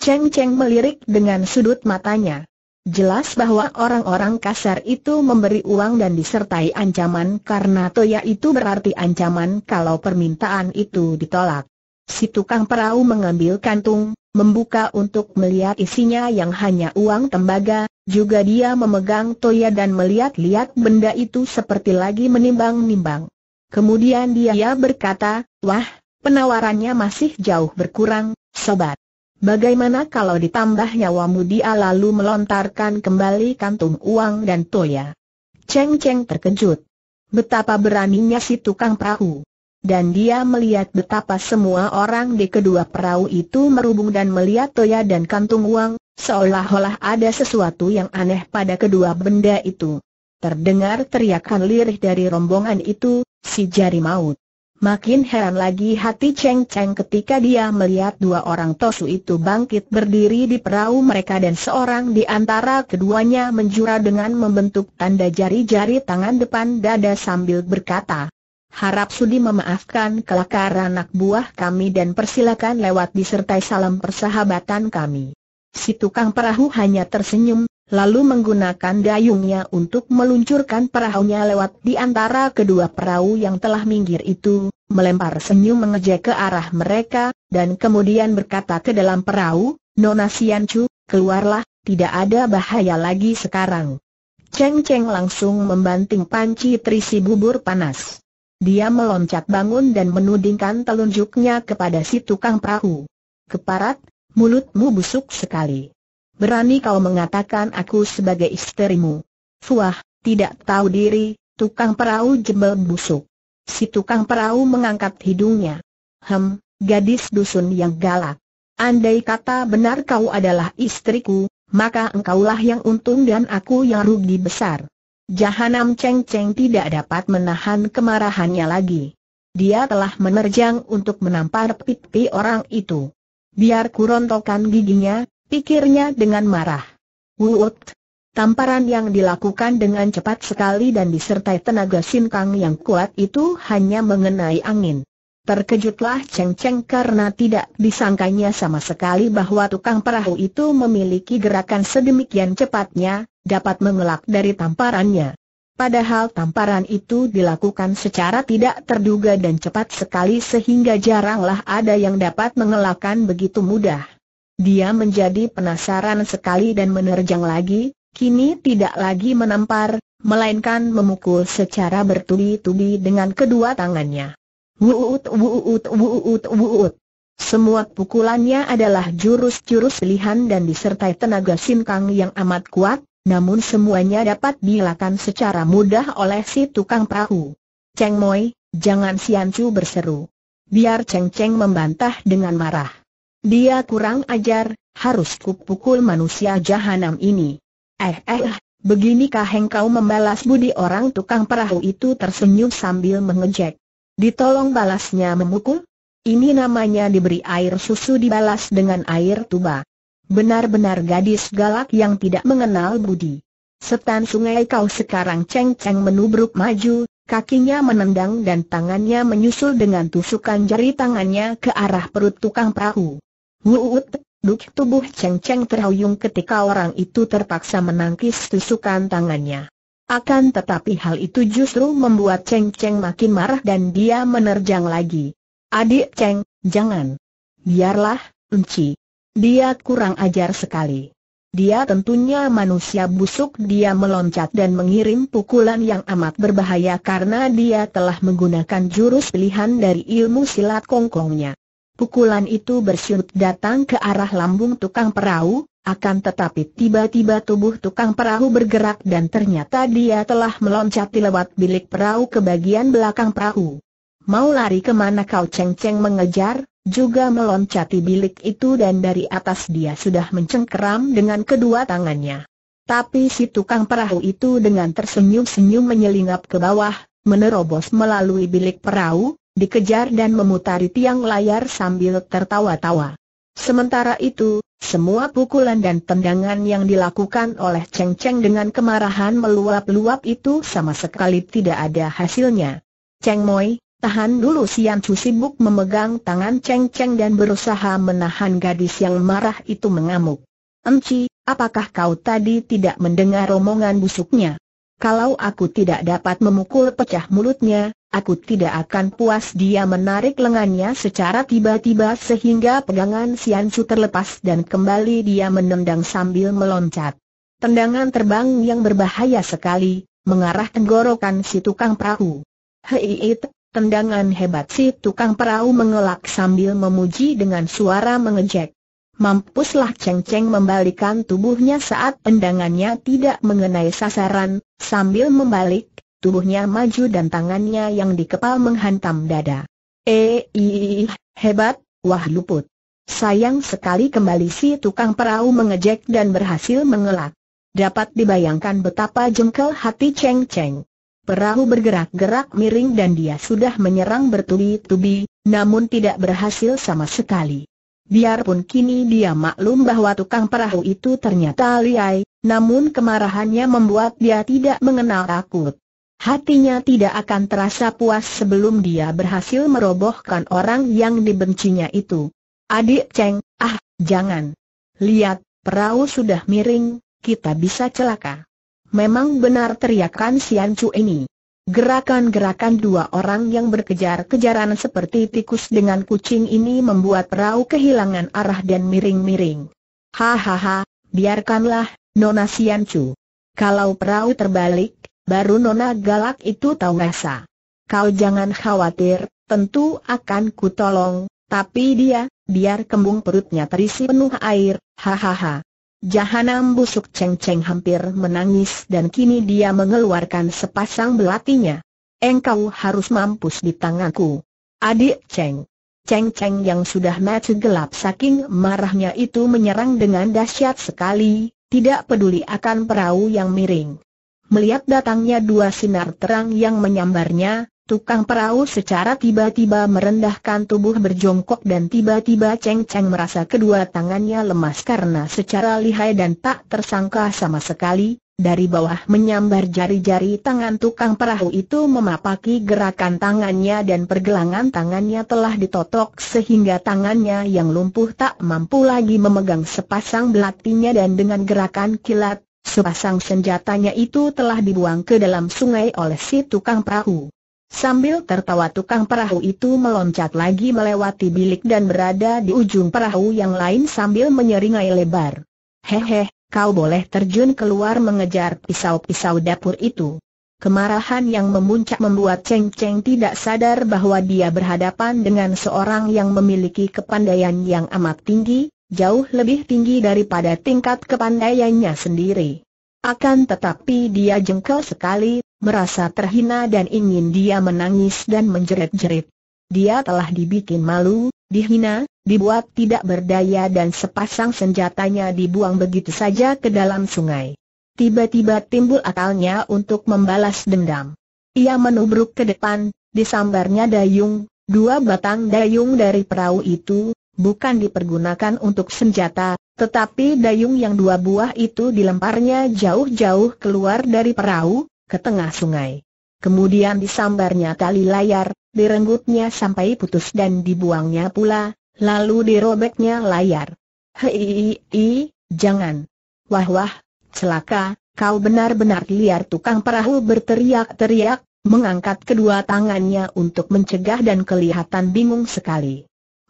Ceng-ceng melirik dengan sudut matanya. Jelas bahwa orang-orang kasar itu memberi uang dan disertai ancaman karena toya itu berarti ancaman kalau permintaan itu ditolak. Si tukang perahu mengambil kantung, membuka untuk melihat isinya yang hanya uang tembaga, juga dia memegang toya dan melihat-lihat benda itu seperti lagi menimbang-nimbang. Kemudian dia berkata, wah, penawarannya masih jauh berkurang, sobat. Bagaimana kalau ditambah nyawamu dia lalu melontarkan kembali kantung uang dan toya? Ceng Ceng terkejut. Betapa beraninya si tukang perahu dan dia melihat betapa semua orang di kedua perahu itu merubung dan melihat toya dan kantung uang, seolah-olah ada sesuatu yang aneh pada kedua benda itu. Terdengar teriakan lirih dari rombongan itu, si jari maut. Makin heran lagi hati Cheng Cheng ketika dia melihat dua orang tosu itu bangkit berdiri di perahu mereka dan seorang di antara keduanya menjura dengan membentuk tanda jari-jari tangan depan dada sambil berkata, Harap sudi memaafkan kelakar anak buah kami dan persilakan lewat disertai salam persahabatan kami. Si tukang perahu hanya tersenyum, lalu menggunakan dayungnya untuk meluncurkan perahunya lewat di antara kedua perahu yang telah minggir itu, melempar senyum mengejek ke arah mereka, dan kemudian berkata ke dalam perahu, Nona Siancu, keluarlah, tidak ada bahaya lagi sekarang. Cheng Cheng langsung membanting panci terisi bubur panas. Dia meloncat bangun dan menudingkan telunjuknya kepada si tukang perahu. Keparat, mulutmu busuk sekali. Berani kau mengatakan aku sebagai istrimu. Fuah, tidak tahu diri, tukang perahu jebel busuk. Si tukang perahu mengangkat hidungnya. Hem, gadis dusun yang galak. Andai kata benar kau adalah istriku, maka engkaulah yang untung dan aku yang rugi besar. Jahanam Cheng Cheng tidak dapat menahan kemarahannya lagi. Dia telah menerjang untuk menampar pipi orang itu. Biar kurontokan giginya, pikirnya dengan marah. Wuut! Tamparan yang dilakukan dengan cepat sekali dan disertai tenaga sinkang yang kuat itu hanya mengenai angin. Terkejutlah Cheng Cheng karena tidak disangkanya sama sekali bahwa tukang perahu itu memiliki gerakan sedemikian cepatnya, dapat mengelak dari tamparannya. Padahal tamparan itu dilakukan secara tidak terduga dan cepat sekali sehingga jaranglah ada yang dapat mengelakkan begitu mudah. Dia menjadi penasaran sekali dan menerjang lagi, kini tidak lagi menampar, melainkan memukul secara bertubi-tubi dengan kedua tangannya. Wuut wuut wuut wuut. Semua pukulannya adalah jurus-jurus lihan dan disertai tenaga sinkang yang amat kuat, namun semuanya dapat dilakukan secara mudah oleh si tukang perahu. Cheng Moi, jangan Chu berseru. Biar Cheng Cheng membantah dengan marah. Dia kurang ajar, harus kupukul manusia jahanam ini. Eh eh eh, beginikah engkau membalas budi orang tukang perahu itu tersenyum sambil mengejek. Ditolong balasnya memukul? Ini namanya diberi air susu dibalas dengan air tuba. Benar-benar gadis galak yang tidak mengenal budi. Setan sungai kau sekarang ceng-ceng menubruk maju, kakinya menendang dan tangannya menyusul dengan tusukan jari tangannya ke arah perut tukang perahu. Wuut, duk tubuh ceng ceng terhuyung ketika orang itu terpaksa menangkis tusukan tangannya. Akan tetapi hal itu justru membuat ceng-ceng makin marah dan dia menerjang lagi. Adik ceng, jangan. Biarlah, Unci. Dia kurang ajar sekali. Dia tentunya manusia busuk dia meloncat dan mengirim pukulan yang amat berbahaya karena dia telah menggunakan jurus pilihan dari ilmu silat kongkongnya. Pukulan itu bersyut datang ke arah lambung tukang perahu, akan tetapi tiba-tiba tubuh tukang perahu bergerak dan ternyata dia telah meloncat lewat bilik perahu ke bagian belakang perahu. Mau lari kemana kau ceng-ceng mengejar? juga meloncati bilik itu dan dari atas dia sudah mencengkeram dengan kedua tangannya. Tapi si tukang perahu itu dengan tersenyum-senyum menyelingap ke bawah, menerobos melalui bilik perahu, dikejar dan memutari tiang layar sambil tertawa-tawa. Sementara itu, semua pukulan dan tendangan yang dilakukan oleh Cheng Cheng dengan kemarahan meluap-luap itu sama sekali tidak ada hasilnya. Cheng Moi, Tahan dulu Sian Chu sibuk memegang tangan Cheng Cheng dan berusaha menahan gadis yang marah itu mengamuk. Enci, apakah kau tadi tidak mendengar omongan busuknya? Kalau aku tidak dapat memukul pecah mulutnya, aku tidak akan puas dia menarik lengannya secara tiba-tiba sehingga pegangan Sian Chu terlepas dan kembali dia menendang sambil meloncat. Tendangan terbang yang berbahaya sekali, mengarah tenggorokan si tukang perahu. Hei it, Tendangan hebat si tukang perahu mengelak sambil memuji dengan suara mengejek. Mampuslah Cheng Cheng membalikan tubuhnya saat tendangannya tidak mengenai sasaran, sambil membalik, tubuhnya maju dan tangannya yang dikepal menghantam dada. Eh, hebat, wah luput. Sayang sekali kembali si tukang perahu mengejek dan berhasil mengelak. Dapat dibayangkan betapa jengkel hati Cheng ceng. Perahu bergerak-gerak miring dan dia sudah menyerang bertubi-tubi, namun tidak berhasil sama sekali. Biarpun kini dia maklum bahwa tukang perahu itu ternyata liai, namun kemarahannya membuat dia tidak mengenal takut. Hatinya tidak akan terasa puas sebelum dia berhasil merobohkan orang yang dibencinya itu. Adik Cheng, ah, jangan. Lihat, perahu sudah miring, kita bisa celaka. Memang benar teriakan Sian Chu ini. Gerakan-gerakan dua orang yang berkejar-kejaran seperti tikus dengan kucing ini membuat perahu kehilangan arah dan miring-miring. Hahaha, biarkanlah, Nona Sian Chu. Kalau perahu terbalik, baru Nona galak itu tahu rasa. Kau jangan khawatir, tentu akan kutolong, tapi dia, biar kembung perutnya terisi penuh air, hahaha. Jahanam busuk ceng-ceng hampir menangis dan kini dia mengeluarkan sepasang belatinya. Engkau harus mampus di tanganku. Adik ceng. Ceng-ceng yang sudah mati gelap saking marahnya itu menyerang dengan dahsyat sekali, tidak peduli akan perahu yang miring. Melihat datangnya dua sinar terang yang menyambarnya, Tukang perahu secara tiba-tiba merendahkan tubuh berjongkok dan tiba-tiba Cheng Cheng merasa kedua tangannya lemas karena secara lihai dan tak tersangka sama sekali, dari bawah menyambar jari-jari tangan tukang perahu itu memapaki gerakan tangannya dan pergelangan tangannya telah ditotok sehingga tangannya yang lumpuh tak mampu lagi memegang sepasang belatinya dan dengan gerakan kilat, sepasang senjatanya itu telah dibuang ke dalam sungai oleh si tukang perahu. Sambil tertawa tukang perahu itu meloncat lagi melewati bilik dan berada di ujung perahu yang lain sambil menyeringai lebar. Hehe, kau boleh terjun keluar mengejar pisau-pisau dapur itu. Kemarahan yang memuncak membuat Cheng Cheng tidak sadar bahwa dia berhadapan dengan seorang yang memiliki kepandaian yang amat tinggi, jauh lebih tinggi daripada tingkat kepandaiannya sendiri. Akan tetapi dia jengkel sekali, merasa terhina dan ingin dia menangis dan menjerit-jerit. Dia telah dibikin malu, dihina, dibuat tidak berdaya dan sepasang senjatanya dibuang begitu saja ke dalam sungai. Tiba-tiba timbul akalnya untuk membalas dendam. Ia menubruk ke depan, disambarnya dayung, dua batang dayung dari perahu itu, bukan dipergunakan untuk senjata, tetapi dayung yang dua buah itu dilemparnya jauh-jauh keluar dari perahu, ke tengah sungai. Kemudian disambarnya tali layar, direnggutnya sampai putus dan dibuangnya pula, lalu dirobeknya layar. Hei, jangan. Wah wah, celaka, kau benar-benar liar tukang perahu berteriak-teriak, mengangkat kedua tangannya untuk mencegah dan kelihatan bingung sekali.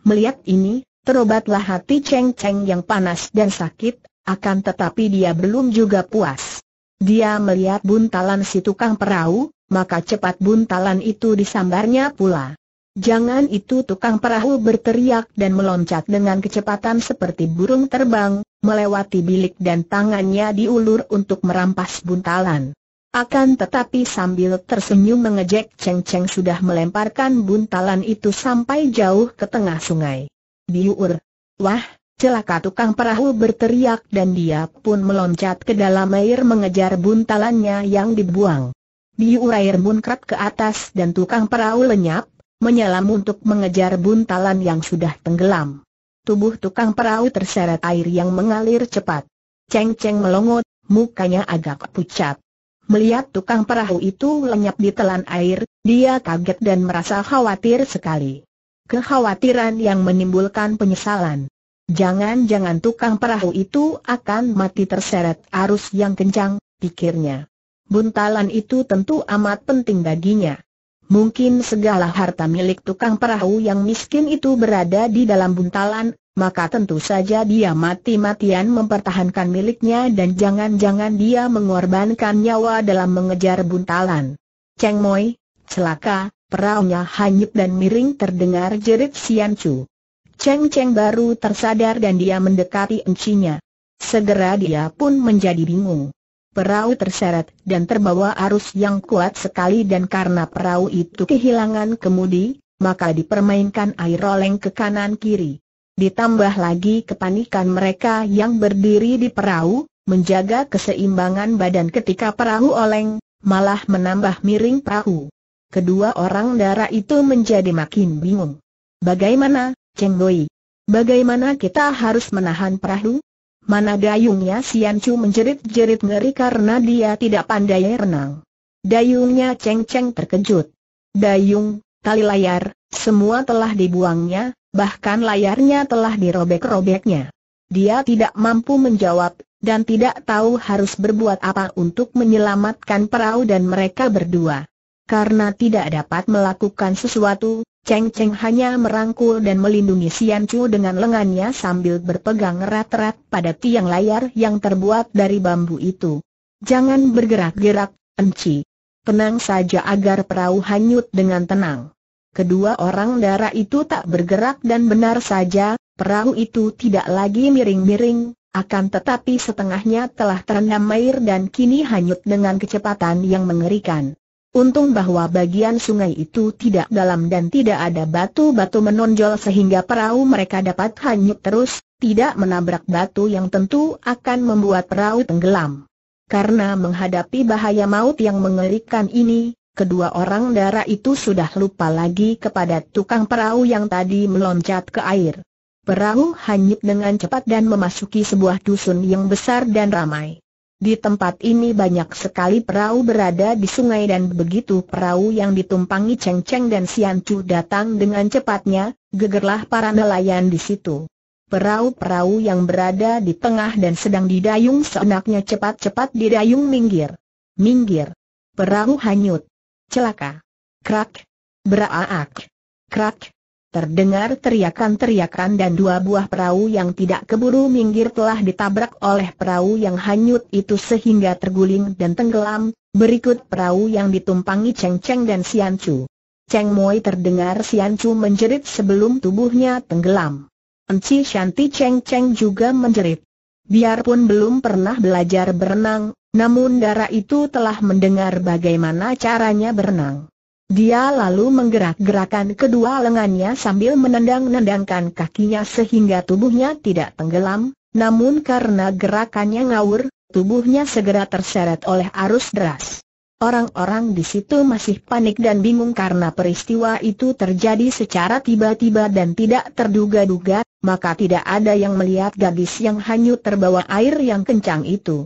Melihat ini, terobatlah hati Cheng Cheng yang panas dan sakit, akan tetapi dia belum juga puas. Dia melihat buntalan si tukang perahu, maka cepat buntalan itu disambarnya pula. Jangan itu tukang perahu berteriak dan meloncat dengan kecepatan seperti burung terbang, melewati bilik dan tangannya diulur untuk merampas buntalan. Akan tetapi sambil tersenyum mengejek Cheng Cheng sudah melemparkan buntalan itu sampai jauh ke tengah sungai. Biur. Wah, celaka tukang perahu berteriak dan dia pun meloncat ke dalam air mengejar buntalannya yang dibuang. Biur air munkrat ke atas dan tukang perahu lenyap, menyelam untuk mengejar buntalan yang sudah tenggelam. Tubuh tukang perahu terseret air yang mengalir cepat. Cheng Cheng melongot, mukanya agak pucat. Melihat tukang perahu itu lenyap di telan air, dia kaget dan merasa khawatir sekali. Kekhawatiran yang menimbulkan penyesalan. Jangan-jangan tukang perahu itu akan mati terseret arus yang kencang, pikirnya. Buntalan itu tentu amat penting baginya. Mungkin segala harta milik tukang perahu yang miskin itu berada di dalam buntalan, maka tentu saja dia mati-matian mempertahankan miliknya dan jangan-jangan dia mengorbankan nyawa dalam mengejar buntalan. Cheng Moi, celaka, peraunya hanyut dan miring terdengar jerit Sian Chu. Cheng Cheng baru tersadar dan dia mendekati encinya. Segera dia pun menjadi bingung. Perahu terseret dan terbawa arus yang kuat sekali dan karena perahu itu kehilangan kemudi, maka dipermainkan air oleng ke kanan kiri. Ditambah lagi kepanikan mereka yang berdiri di perahu, menjaga keseimbangan badan ketika perahu oleng, malah menambah miring perahu. Kedua orang darah itu menjadi makin bingung. Bagaimana, Cheng Bagaimana kita harus menahan perahu? Mana dayungnya Sian Chu menjerit-jerit ngeri karena dia tidak pandai renang. Dayungnya Cheng Cheng terkejut. Dayung, tali layar, semua telah dibuangnya, bahkan layarnya telah dirobek-robeknya. Dia tidak mampu menjawab, dan tidak tahu harus berbuat apa untuk menyelamatkan perahu dan mereka berdua. Karena tidak dapat melakukan sesuatu, Cheng Cheng hanya merangkul dan melindungi Sian Chu dengan lengannya sambil berpegang erat-erat pada tiang layar yang terbuat dari bambu itu. Jangan bergerak-gerak, Enci. Tenang saja agar perahu hanyut dengan tenang. Kedua orang darah itu tak bergerak dan benar saja, perahu itu tidak lagi miring-miring, akan tetapi setengahnya telah terendam air dan kini hanyut dengan kecepatan yang mengerikan. Untung bahwa bagian sungai itu tidak dalam dan tidak ada batu-batu menonjol sehingga perahu mereka dapat hanyut terus, tidak menabrak batu yang tentu akan membuat perahu tenggelam. Karena menghadapi bahaya maut yang mengerikan ini, kedua orang darah itu sudah lupa lagi kepada tukang perahu yang tadi meloncat ke air. Perahu hanyut dengan cepat dan memasuki sebuah dusun yang besar dan ramai. Di tempat ini banyak sekali perahu berada di sungai dan begitu perahu yang ditumpangi Cheng Cheng dan Sian Chu datang dengan cepatnya, gegerlah para nelayan di situ. Perahu-perahu yang berada di tengah dan sedang didayung seenaknya cepat-cepat didayung minggir. Minggir. Perahu hanyut celaka. Krak, beraak, krak. Terdengar teriakan-teriakan dan dua buah perahu yang tidak keburu minggir telah ditabrak oleh perahu yang hanyut itu sehingga terguling dan tenggelam, berikut perahu yang ditumpangi Cheng Cheng dan Sian Chu. Cheng Moi terdengar Sian Chu menjerit sebelum tubuhnya tenggelam. Enci Shanti Cheng Cheng juga menjerit. Biarpun belum pernah belajar berenang, namun darah itu telah mendengar bagaimana caranya berenang. Dia lalu menggerak-gerakan kedua lengannya sambil menendang-nendangkan kakinya sehingga tubuhnya tidak tenggelam, namun karena gerakannya ngawur, tubuhnya segera terseret oleh arus deras. Orang-orang di situ masih panik dan bingung karena peristiwa itu terjadi secara tiba-tiba dan tidak terduga-duga, maka tidak ada yang melihat gadis yang hanyut terbawa air yang kencang itu.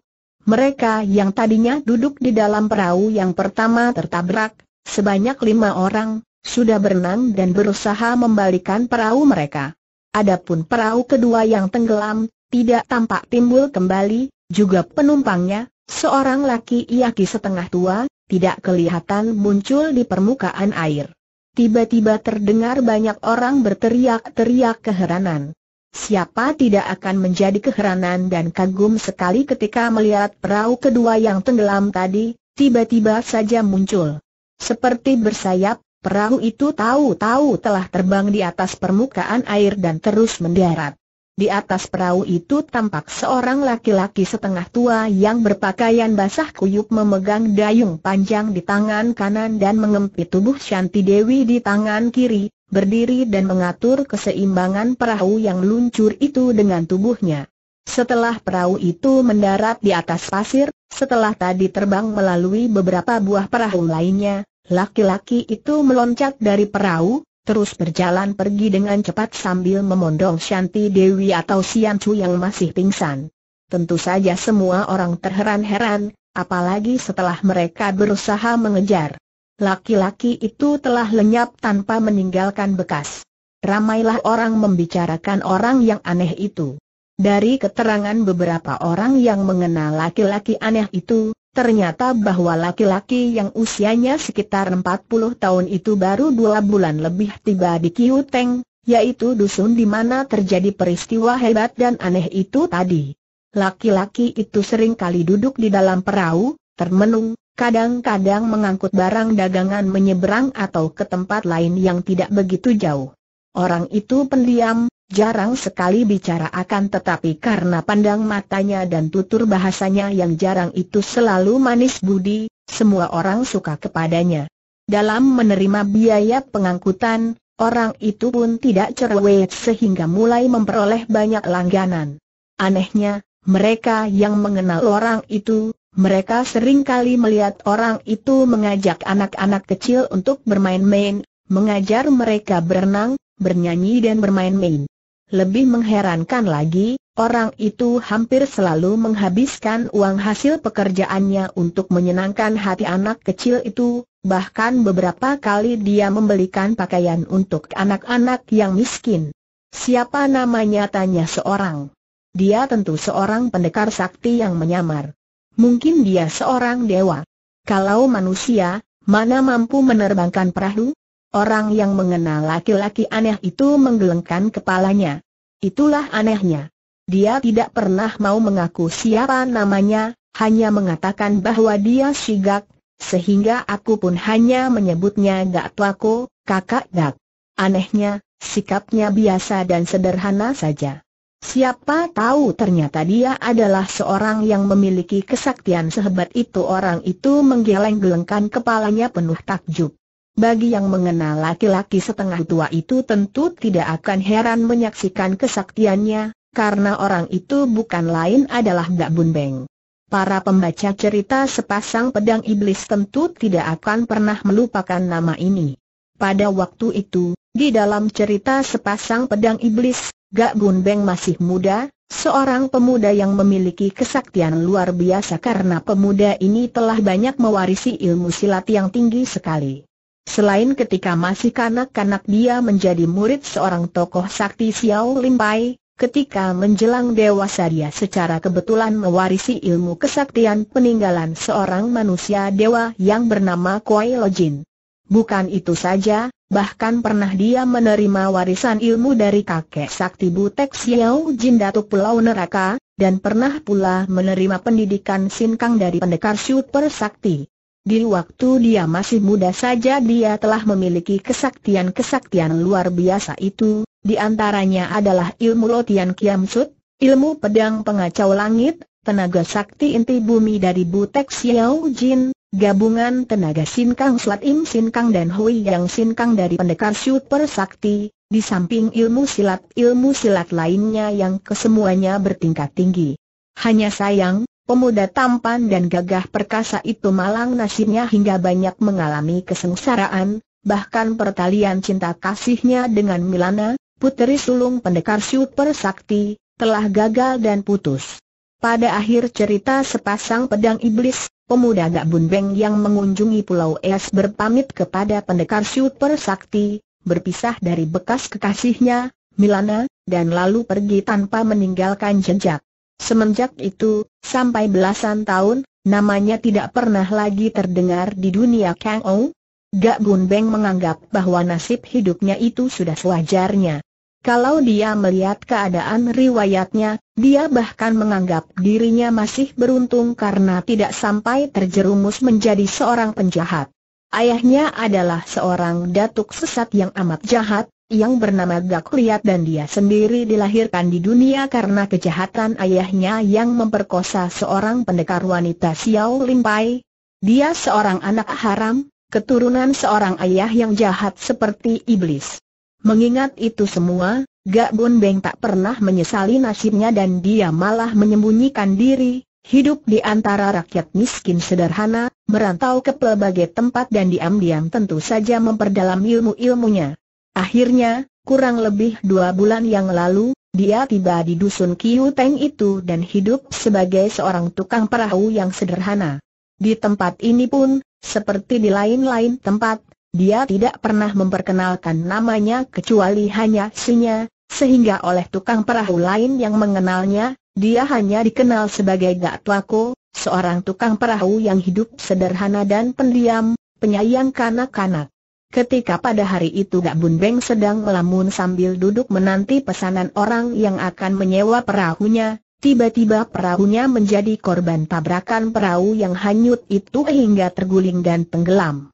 Mereka yang tadinya duduk di dalam perahu yang pertama tertabrak, sebanyak lima orang, sudah berenang dan berusaha membalikan perahu mereka. Adapun perahu kedua yang tenggelam, tidak tampak timbul kembali, juga penumpangnya, seorang laki laki setengah tua, tidak kelihatan muncul di permukaan air. Tiba-tiba terdengar banyak orang berteriak-teriak keheranan siapa tidak akan menjadi keheranan dan kagum sekali ketika melihat perahu kedua yang tenggelam tadi, tiba-tiba saja muncul. Seperti bersayap, perahu itu tahu-tahu telah terbang di atas permukaan air dan terus mendarat. Di atas perahu itu tampak seorang laki-laki setengah tua yang berpakaian basah kuyup memegang dayung panjang di tangan kanan dan mengempit tubuh Shanti Dewi di tangan kiri, berdiri dan mengatur keseimbangan perahu yang luncur itu dengan tubuhnya. Setelah perahu itu mendarat di atas pasir, setelah tadi terbang melalui beberapa buah perahu lainnya, laki-laki itu meloncat dari perahu, terus berjalan pergi dengan cepat sambil memondong Shanti Dewi atau Sian Chu yang masih pingsan. Tentu saja semua orang terheran-heran, apalagi setelah mereka berusaha mengejar. Laki-laki itu telah lenyap tanpa meninggalkan bekas. Ramailah orang membicarakan orang yang aneh itu. Dari keterangan beberapa orang yang mengenal laki-laki aneh itu, ternyata bahwa laki-laki yang usianya sekitar 40 tahun itu baru dua bulan lebih tiba di Kiuteng, yaitu dusun di mana terjadi peristiwa hebat dan aneh itu tadi. Laki-laki itu sering kali duduk di dalam perahu, termenung, kadang-kadang mengangkut barang dagangan menyeberang atau ke tempat lain yang tidak begitu jauh. Orang itu pendiam, jarang sekali bicara akan tetapi karena pandang matanya dan tutur bahasanya yang jarang itu selalu manis budi, semua orang suka kepadanya. Dalam menerima biaya pengangkutan, orang itu pun tidak cerewet sehingga mulai memperoleh banyak langganan. Anehnya, mereka yang mengenal orang itu, mereka seringkali melihat orang itu mengajak anak-anak kecil untuk bermain-main, mengajar mereka berenang, bernyanyi dan bermain-main. Lebih mengherankan lagi, orang itu hampir selalu menghabiskan uang hasil pekerjaannya untuk menyenangkan hati anak kecil itu, bahkan beberapa kali dia membelikan pakaian untuk anak-anak yang miskin. Siapa namanya tanya seorang. Dia tentu seorang pendekar sakti yang menyamar mungkin dia seorang dewa. Kalau manusia, mana mampu menerbangkan perahu? Orang yang mengenal laki-laki aneh itu menggelengkan kepalanya. Itulah anehnya. Dia tidak pernah mau mengaku siapa namanya, hanya mengatakan bahwa dia Sigak, sehingga aku pun hanya menyebutnya Gak Tuako, kakak Gak. Anehnya, sikapnya biasa dan sederhana saja. Siapa tahu ternyata dia adalah seorang yang memiliki kesaktian sehebat itu Orang itu menggeleng-gelengkan kepalanya penuh takjub Bagi yang mengenal laki-laki setengah tua itu tentu tidak akan heran menyaksikan kesaktiannya Karena orang itu bukan lain adalah Mbak Bunbeng Para pembaca cerita sepasang pedang iblis tentu tidak akan pernah melupakan nama ini Pada waktu itu, di dalam cerita sepasang pedang iblis, Gak Beng masih muda, seorang pemuda yang memiliki kesaktian luar biasa karena pemuda ini telah banyak mewarisi ilmu silat yang tinggi sekali. Selain ketika masih kanak-kanak dia menjadi murid seorang tokoh sakti Xiao Limpai, Ketika menjelang dewasa dia secara kebetulan mewarisi ilmu kesaktian peninggalan seorang manusia dewa yang bernama Kuai Lojin. Bukan itu saja, Bahkan pernah dia menerima warisan ilmu dari kakek sakti Butek Xiao Jin Datuk Pulau Neraka, dan pernah pula menerima pendidikan sinkang dari pendekar super sakti. Di waktu dia masih muda saja dia telah memiliki kesaktian-kesaktian luar biasa itu, di antaranya adalah ilmu Lotian Kiam Sut, ilmu pedang pengacau langit, tenaga sakti inti bumi dari Butek Xiao Jin, Gabungan tenaga Sinkang Slat Im Sinkang dan Hui Yang Sinkang dari pendekar Super Sakti, di samping ilmu silat-ilmu silat lainnya yang kesemuanya bertingkat tinggi. Hanya sayang, pemuda tampan dan gagah perkasa itu malang nasibnya hingga banyak mengalami kesengsaraan, bahkan pertalian cinta kasihnya dengan Milana, puteri sulung pendekar Super Sakti, telah gagal dan putus. Pada akhir cerita sepasang pedang iblis, pemuda Gak Gabun Beng yang mengunjungi Pulau Es berpamit kepada pendekar super sakti, berpisah dari bekas kekasihnya, Milana, dan lalu pergi tanpa meninggalkan jejak. Semenjak itu, sampai belasan tahun, namanya tidak pernah lagi terdengar di dunia Kang Ou. Gak Bun Beng menganggap bahwa nasib hidupnya itu sudah sewajarnya. Kalau dia melihat keadaan riwayatnya, dia bahkan menganggap dirinya masih beruntung karena tidak sampai terjerumus menjadi seorang penjahat. Ayahnya adalah seorang datuk sesat yang amat jahat, yang bernama Gak Liat dan dia sendiri dilahirkan di dunia karena kejahatan ayahnya yang memperkosa seorang pendekar wanita Xiao Limpai. Dia seorang anak haram, keturunan seorang ayah yang jahat seperti iblis. Mengingat itu semua, Gak Bun Beng tak pernah menyesali nasibnya dan dia malah menyembunyikan diri, hidup di antara rakyat miskin sederhana, merantau ke pelbagai tempat dan diam-diam tentu saja memperdalam ilmu-ilmunya. Akhirnya, kurang lebih dua bulan yang lalu, dia tiba di dusun Kiu Teng itu dan hidup sebagai seorang tukang perahu yang sederhana. Di tempat ini pun, seperti di lain-lain tempat, dia tidak pernah memperkenalkan namanya kecuali hanya sinya, sehingga oleh tukang perahu lain yang mengenalnya, dia hanya dikenal sebagai Gak Tuako, seorang tukang perahu yang hidup sederhana dan pendiam, penyayang kanak-kanak. Ketika pada hari itu Gak Bun Beng sedang melamun sambil duduk menanti pesanan orang yang akan menyewa perahunya, tiba-tiba perahunya menjadi korban tabrakan perahu yang hanyut itu hingga terguling dan tenggelam.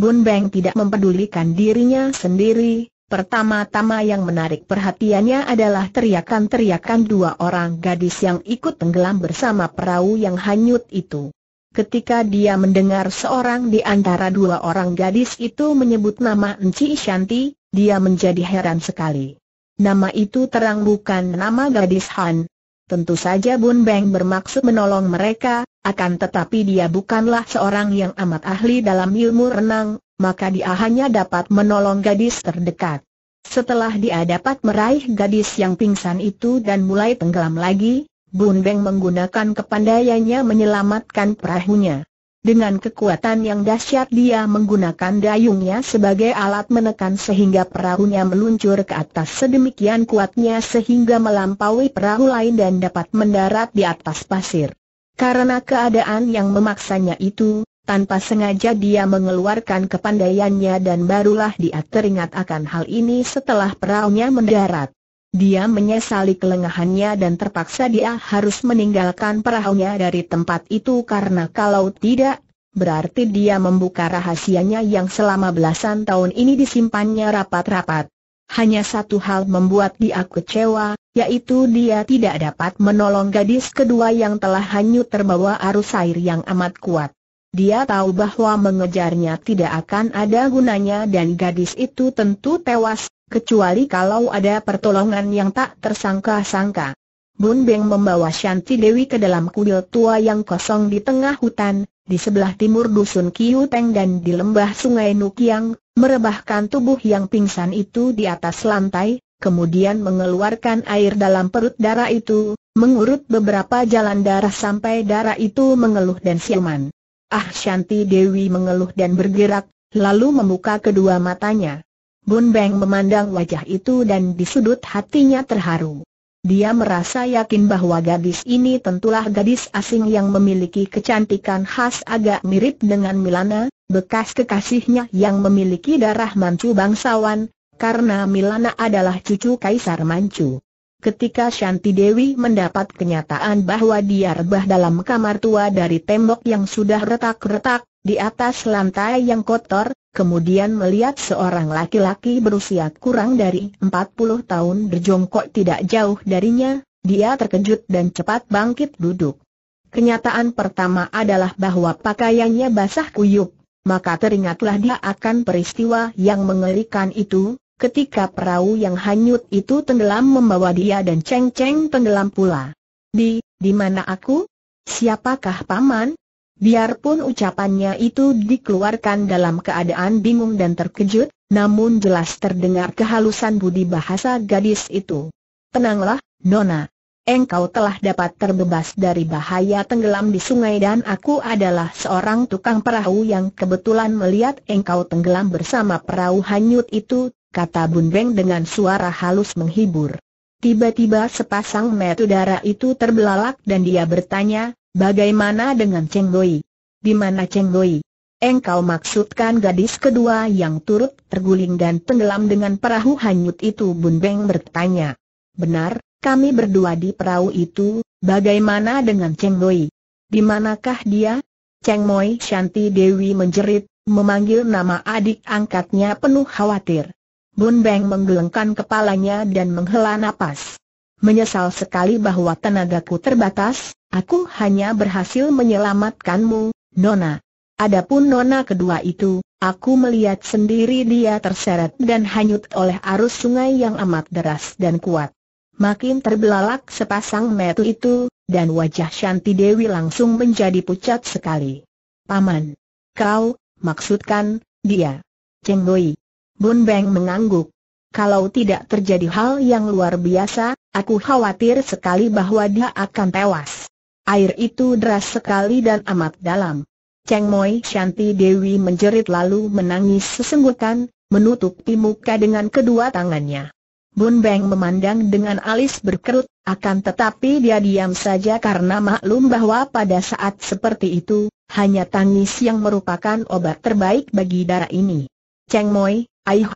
Bun Beng tidak mempedulikan dirinya sendiri, pertama-tama yang menarik perhatiannya adalah teriakan-teriakan dua orang gadis yang ikut tenggelam bersama perahu yang hanyut itu. Ketika dia mendengar seorang di antara dua orang gadis itu menyebut nama Enci Shanti, dia menjadi heran sekali. Nama itu terang bukan nama gadis Han, Tentu saja Bun Beng bermaksud menolong mereka, akan tetapi dia bukanlah seorang yang amat ahli dalam ilmu renang, maka dia hanya dapat menolong gadis terdekat. Setelah dia dapat meraih gadis yang pingsan itu dan mulai tenggelam lagi, Bun Beng menggunakan kepandaiannya menyelamatkan perahunya. Dengan kekuatan yang dahsyat dia menggunakan dayungnya sebagai alat menekan sehingga perahunya meluncur ke atas sedemikian kuatnya sehingga melampaui perahu lain dan dapat mendarat di atas pasir. Karena keadaan yang memaksanya itu, tanpa sengaja dia mengeluarkan kepandaiannya dan barulah dia teringat akan hal ini setelah perahunya mendarat. Dia menyesali kelengahannya dan terpaksa dia harus meninggalkan perahunya dari tempat itu karena kalau tidak, berarti dia membuka rahasianya yang selama belasan tahun ini disimpannya rapat-rapat. Hanya satu hal membuat dia kecewa, yaitu dia tidak dapat menolong gadis kedua yang telah hanyut terbawa arus air yang amat kuat. Dia tahu bahwa mengejarnya tidak akan ada gunanya dan gadis itu tentu tewas, kecuali kalau ada pertolongan yang tak tersangka-sangka. Bun Beng membawa Shanti Dewi ke dalam kuil tua yang kosong di tengah hutan, di sebelah timur dusun Kiu Teng dan di lembah sungai Nukiang, merebahkan tubuh yang pingsan itu di atas lantai, kemudian mengeluarkan air dalam perut darah itu, mengurut beberapa jalan darah sampai darah itu mengeluh dan siuman. Ah Shanti Dewi mengeluh dan bergerak, lalu membuka kedua matanya. Bun Beng memandang wajah itu dan di sudut hatinya terharu. Dia merasa yakin bahwa gadis ini tentulah gadis asing yang memiliki kecantikan khas agak mirip dengan Milana, bekas kekasihnya yang memiliki darah Manchu bangsawan, karena Milana adalah cucu Kaisar Manchu. Ketika Shanti Dewi mendapat kenyataan bahwa dia rebah dalam kamar tua dari tembok yang sudah retak-retak, di atas lantai yang kotor, kemudian melihat seorang laki-laki berusia kurang dari 40 tahun berjongkok tidak jauh darinya, dia terkejut dan cepat bangkit duduk. Kenyataan pertama adalah bahwa pakaiannya basah kuyup, maka teringatlah dia akan peristiwa yang mengerikan itu, ketika perahu yang hanyut itu tenggelam membawa dia dan Cheng Cheng tenggelam pula. Di, di mana aku? Siapakah paman? Biarpun ucapannya itu dikeluarkan dalam keadaan bingung dan terkejut, namun jelas terdengar kehalusan budi bahasa gadis itu. Tenanglah, Nona. Engkau telah dapat terbebas dari bahaya tenggelam di sungai dan aku adalah seorang tukang perahu yang kebetulan melihat engkau tenggelam bersama perahu hanyut itu, kata Bun Beng dengan suara halus menghibur. Tiba-tiba sepasang mata dara itu terbelalak dan dia bertanya, bagaimana dengan Cheng Doi? Di mana Cheng Doi? Engkau maksudkan gadis kedua yang turut terguling dan tenggelam dengan perahu hanyut itu Bun Beng bertanya. Benar, kami berdua di perahu itu, bagaimana dengan Cheng Doi? Di manakah dia? Cheng Moi Shanti Dewi menjerit, memanggil nama adik angkatnya penuh khawatir. Bun Beng menggelengkan kepalanya dan menghela napas. Menyesal sekali bahwa tenagaku terbatas, aku hanya berhasil menyelamatkanmu, Nona. Adapun Nona kedua itu, aku melihat sendiri dia terseret dan hanyut oleh arus sungai yang amat deras dan kuat. Makin terbelalak sepasang metu itu, dan wajah Shanti Dewi langsung menjadi pucat sekali. Paman, kau, maksudkan, dia. Cheng Doi. Bun Beng mengangguk. Kalau tidak terjadi hal yang luar biasa, aku khawatir sekali bahwa dia akan tewas. Air itu deras sekali dan amat dalam. Cheng Moi Shanti Dewi menjerit lalu menangis sesenggukan, menutupi muka dengan kedua tangannya. Bun Beng memandang dengan alis berkerut, akan tetapi dia diam saja karena maklum bahwa pada saat seperti itu, hanya tangis yang merupakan obat terbaik bagi darah ini. Cheng Moi, Aih,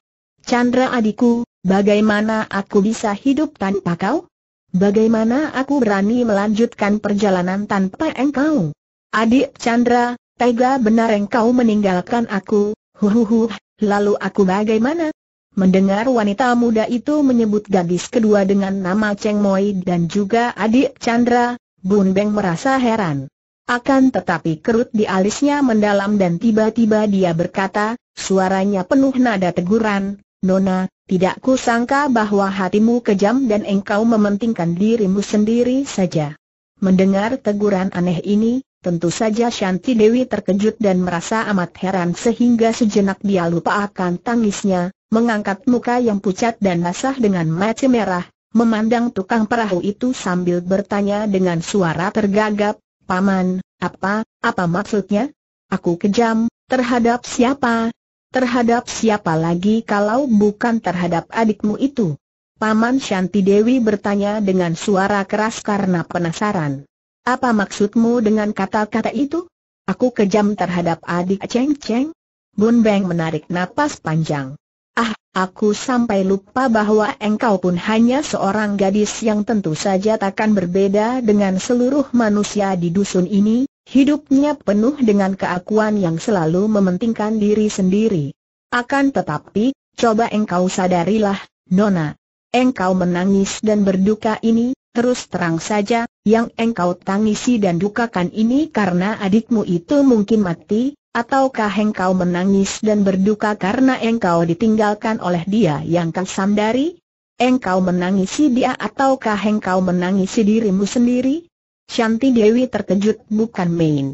Chandra adikku, bagaimana aku bisa hidup tanpa kau? Bagaimana aku berani melanjutkan perjalanan tanpa engkau? Adik Chandra, tega benar engkau meninggalkan aku, huhuhu, lalu aku bagaimana? Mendengar wanita muda itu menyebut gadis kedua dengan nama Cheng Moi dan juga adik Chandra, Bun Beng merasa heran. Akan tetapi kerut di alisnya mendalam dan tiba-tiba dia berkata, suaranya penuh nada teguran, Nona, tidak kusangka bahwa hatimu kejam dan engkau mementingkan dirimu sendiri saja. Mendengar teguran aneh ini, tentu saja Shanti Dewi terkejut dan merasa amat heran sehingga sejenak dia lupa akan tangisnya, mengangkat muka yang pucat dan basah dengan mata merah, memandang tukang perahu itu sambil bertanya dengan suara tergagap, Paman, apa, apa maksudnya? Aku kejam, terhadap siapa? Terhadap siapa lagi kalau bukan terhadap adikmu itu? Paman Shanti Dewi bertanya dengan suara keras karena penasaran. Apa maksudmu dengan kata-kata itu? Aku kejam terhadap adik Cheng Cheng? Bun Beng menarik napas panjang. Ah, aku sampai lupa bahwa engkau pun hanya seorang gadis yang tentu saja takkan berbeda dengan seluruh manusia di dusun ini, hidupnya penuh dengan keakuan yang selalu mementingkan diri sendiri. Akan tetapi, coba engkau sadarilah, Nona. Engkau menangis dan berduka ini, terus terang saja, yang engkau tangisi dan dukakan ini karena adikmu itu mungkin mati, Ataukah engkau menangis dan berduka karena engkau ditinggalkan oleh dia yang kau sandari? Engkau menangisi dia ataukah engkau menangisi dirimu sendiri? Shanti Dewi terkejut bukan main.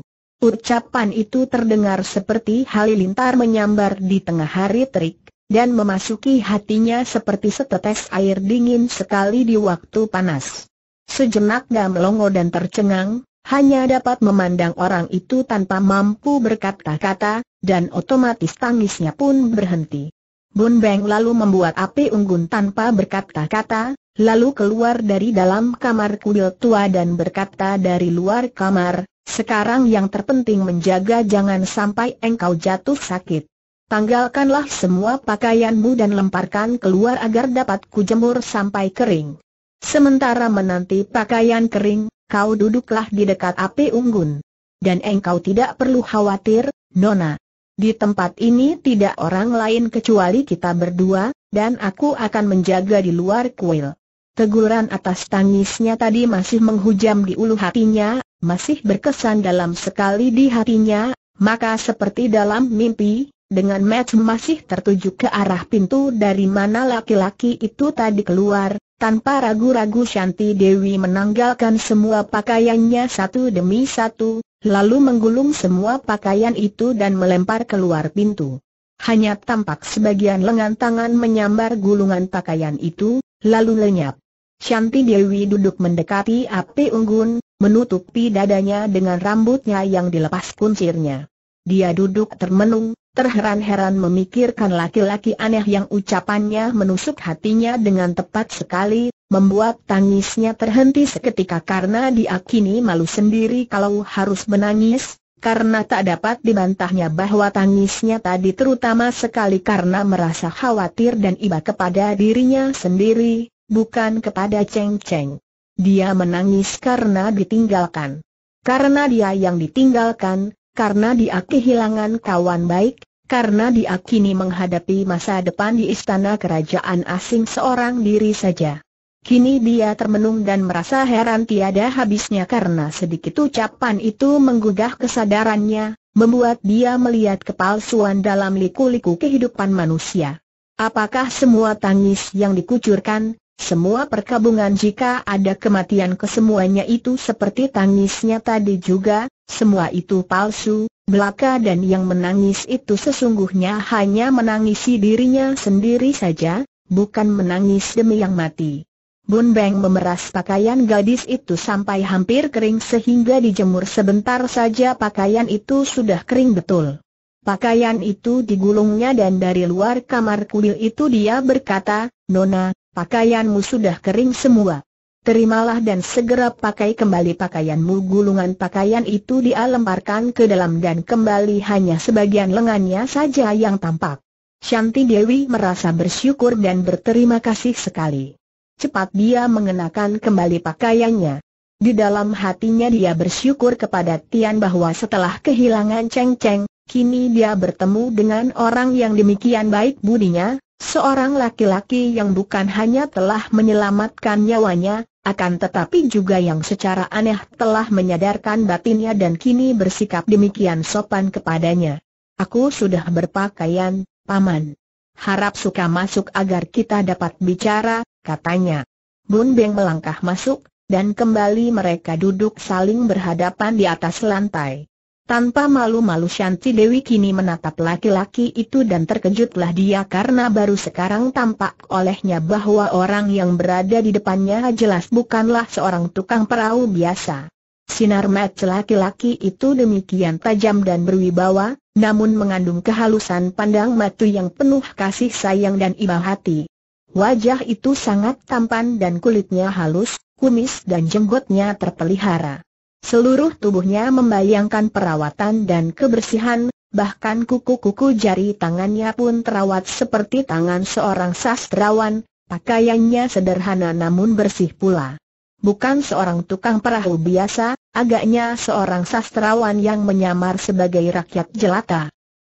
Ucapan itu terdengar seperti halilintar menyambar di tengah hari terik, dan memasuki hatinya seperti setetes air dingin sekali di waktu panas. Sejenak gam longo dan tercengang, hanya dapat memandang orang itu tanpa mampu berkata-kata, dan otomatis tangisnya pun berhenti. Bun Beng lalu membuat api unggun tanpa berkata-kata, lalu keluar dari dalam kamar kuil tua dan berkata dari luar kamar, sekarang yang terpenting menjaga jangan sampai engkau jatuh sakit. Tanggalkanlah semua pakaianmu dan lemparkan keluar agar dapat kujemur sampai kering. Sementara menanti pakaian kering, kau duduklah di dekat api unggun. Dan engkau tidak perlu khawatir, Nona. Di tempat ini tidak orang lain kecuali kita berdua, dan aku akan menjaga di luar kuil. Teguran atas tangisnya tadi masih menghujam di ulu hatinya, masih berkesan dalam sekali di hatinya, maka seperti dalam mimpi, dengan match masih tertuju ke arah pintu dari mana laki-laki itu tadi keluar, tanpa ragu-ragu Shanti Dewi menanggalkan semua pakaiannya satu demi satu, lalu menggulung semua pakaian itu dan melempar keluar pintu. Hanya tampak sebagian lengan tangan menyambar gulungan pakaian itu, lalu lenyap. Shanti Dewi duduk mendekati api unggun, menutupi dadanya dengan rambutnya yang dilepas kuncirnya. Dia duduk termenung, terheran-heran memikirkan laki-laki aneh yang ucapannya menusuk hatinya dengan tepat sekali, membuat tangisnya terhenti seketika karena diakini malu sendiri kalau harus menangis, karena tak dapat dibantahnya bahwa tangisnya tadi terutama sekali karena merasa khawatir dan iba kepada dirinya sendiri, bukan kepada Cheng Cheng. Dia menangis karena ditinggalkan. Karena dia yang ditinggalkan, karena dia kehilangan kawan baik, karena dia kini menghadapi masa depan di istana kerajaan asing seorang diri saja. Kini dia termenung dan merasa heran tiada habisnya karena sedikit ucapan itu menggugah kesadarannya, membuat dia melihat kepalsuan dalam liku-liku kehidupan manusia. Apakah semua tangis yang dikucurkan, semua perkabungan jika ada kematian kesemuanya itu seperti tangisnya tadi juga, semua itu palsu, belaka dan yang menangis itu sesungguhnya hanya menangisi dirinya sendiri saja, bukan menangis demi yang mati. Bun Beng memeras pakaian gadis itu sampai hampir kering sehingga dijemur sebentar saja pakaian itu sudah kering betul. Pakaian itu digulungnya dan dari luar kamar kuil itu dia berkata, Nona, Pakaianmu sudah kering semua. Terimalah dan segera pakai kembali pakaianmu gulungan pakaian itu dia lemparkan ke dalam dan kembali hanya sebagian lengannya saja yang tampak. Shanti Dewi merasa bersyukur dan berterima kasih sekali. Cepat dia mengenakan kembali pakaiannya. Di dalam hatinya dia bersyukur kepada Tian bahwa setelah kehilangan Cheng Cheng, kini dia bertemu dengan orang yang demikian baik budinya, Seorang laki-laki yang bukan hanya telah menyelamatkan nyawanya, akan tetapi juga yang secara aneh telah menyadarkan batinnya dan kini bersikap demikian sopan kepadanya. Aku sudah berpakaian, Paman. Harap suka masuk agar kita dapat bicara, katanya. Bun Beng melangkah masuk, dan kembali mereka duduk saling berhadapan di atas lantai. Tanpa malu-malu Shanti Dewi kini menatap laki-laki itu dan terkejutlah dia karena baru sekarang tampak olehnya bahwa orang yang berada di depannya jelas bukanlah seorang tukang perahu biasa. Sinar mata laki-laki itu demikian tajam dan berwibawa, namun mengandung kehalusan pandang matu yang penuh kasih sayang dan iba hati. Wajah itu sangat tampan dan kulitnya halus, kumis dan jenggotnya terpelihara. Seluruh tubuhnya membayangkan perawatan dan kebersihan, bahkan kuku-kuku jari tangannya pun terawat seperti tangan seorang sastrawan, pakaiannya sederhana namun bersih pula. Bukan seorang tukang perahu biasa, agaknya seorang sastrawan yang menyamar sebagai rakyat jelata.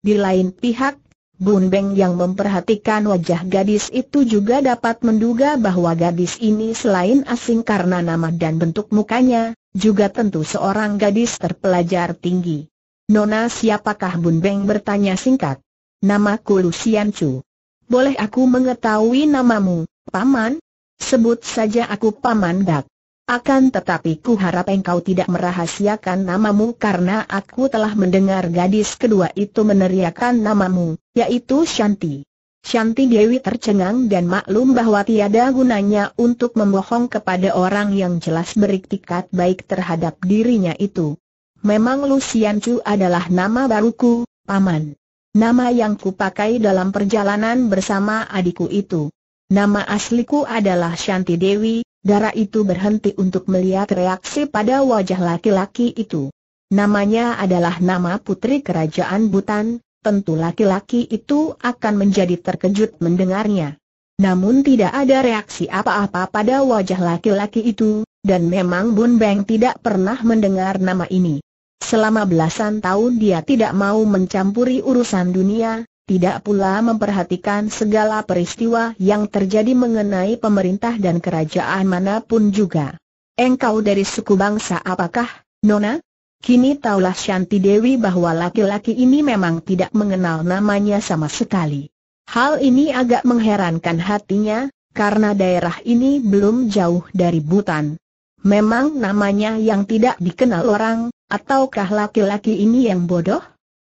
Di lain pihak, Bun Beng yang memperhatikan wajah gadis itu juga dapat menduga bahwa gadis ini selain asing karena nama dan bentuk mukanya, juga tentu seorang gadis terpelajar tinggi. Nona siapakah Bun Beng bertanya singkat. Namaku Lucian Chu. Boleh aku mengetahui namamu, Paman? Sebut saja aku Paman Dak. Akan tetapi ku harap engkau tidak merahasiakan namamu karena aku telah mendengar gadis kedua itu meneriakan namamu, yaitu Shanti. Shanti Dewi tercengang dan maklum bahwa tiada gunanya untuk membohong kepada orang yang jelas beriktikat baik terhadap dirinya itu. Memang Lucian Chu adalah nama baruku, Paman. Nama yang kupakai dalam perjalanan bersama adikku itu. Nama asliku adalah Shanti Dewi, darah itu berhenti untuk melihat reaksi pada wajah laki-laki itu. Namanya adalah nama putri kerajaan Butan, tentu laki-laki itu akan menjadi terkejut mendengarnya. Namun tidak ada reaksi apa-apa pada wajah laki-laki itu, dan memang Bun Beng tidak pernah mendengar nama ini. Selama belasan tahun dia tidak mau mencampuri urusan dunia, tidak pula memperhatikan segala peristiwa yang terjadi mengenai pemerintah dan kerajaan manapun juga. Engkau dari suku bangsa apakah, Nona? Kini taulah Shanti Dewi bahwa laki-laki ini memang tidak mengenal namanya sama sekali. Hal ini agak mengherankan hatinya, karena daerah ini belum jauh dari Butan. Memang namanya yang tidak dikenal orang, ataukah laki-laki ini yang bodoh?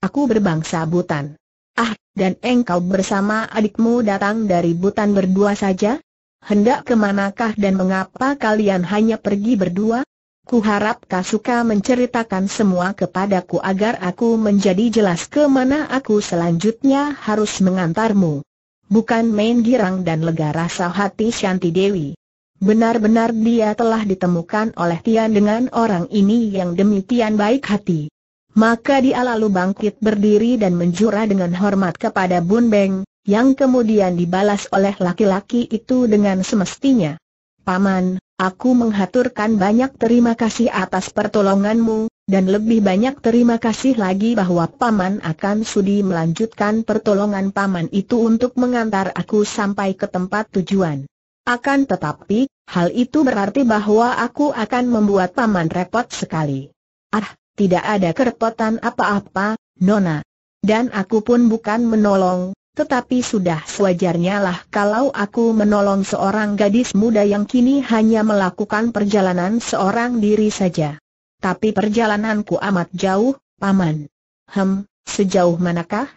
Aku berbangsa Butan. Ah, dan engkau bersama adikmu datang dari Butan berdua saja? Hendak kemanakah dan mengapa kalian hanya pergi berdua? Ku Kuharap Kasuka menceritakan semua kepadaku agar aku menjadi jelas ke mana aku selanjutnya harus mengantarmu. Bukan main girang dan lega rasa hati Shanti Dewi. Benar-benar dia telah ditemukan oleh Tian dengan orang ini yang demikian baik hati. Maka dia lalu bangkit berdiri dan menjura dengan hormat kepada Bun Beng, yang kemudian dibalas oleh laki-laki itu dengan semestinya. Paman, Aku menghaturkan banyak terima kasih atas pertolonganmu, dan lebih banyak terima kasih lagi bahwa Paman akan sudi melanjutkan pertolongan Paman itu untuk mengantar aku sampai ke tempat tujuan. Akan tetapi, hal itu berarti bahwa aku akan membuat Paman repot sekali. Ah, tidak ada kerepotan apa-apa, Nona. Dan aku pun bukan menolong, tetapi sudah sewajarnya lah kalau aku menolong seorang gadis muda yang kini hanya melakukan perjalanan seorang diri saja. Tapi perjalananku amat jauh, Paman. Hem, sejauh manakah?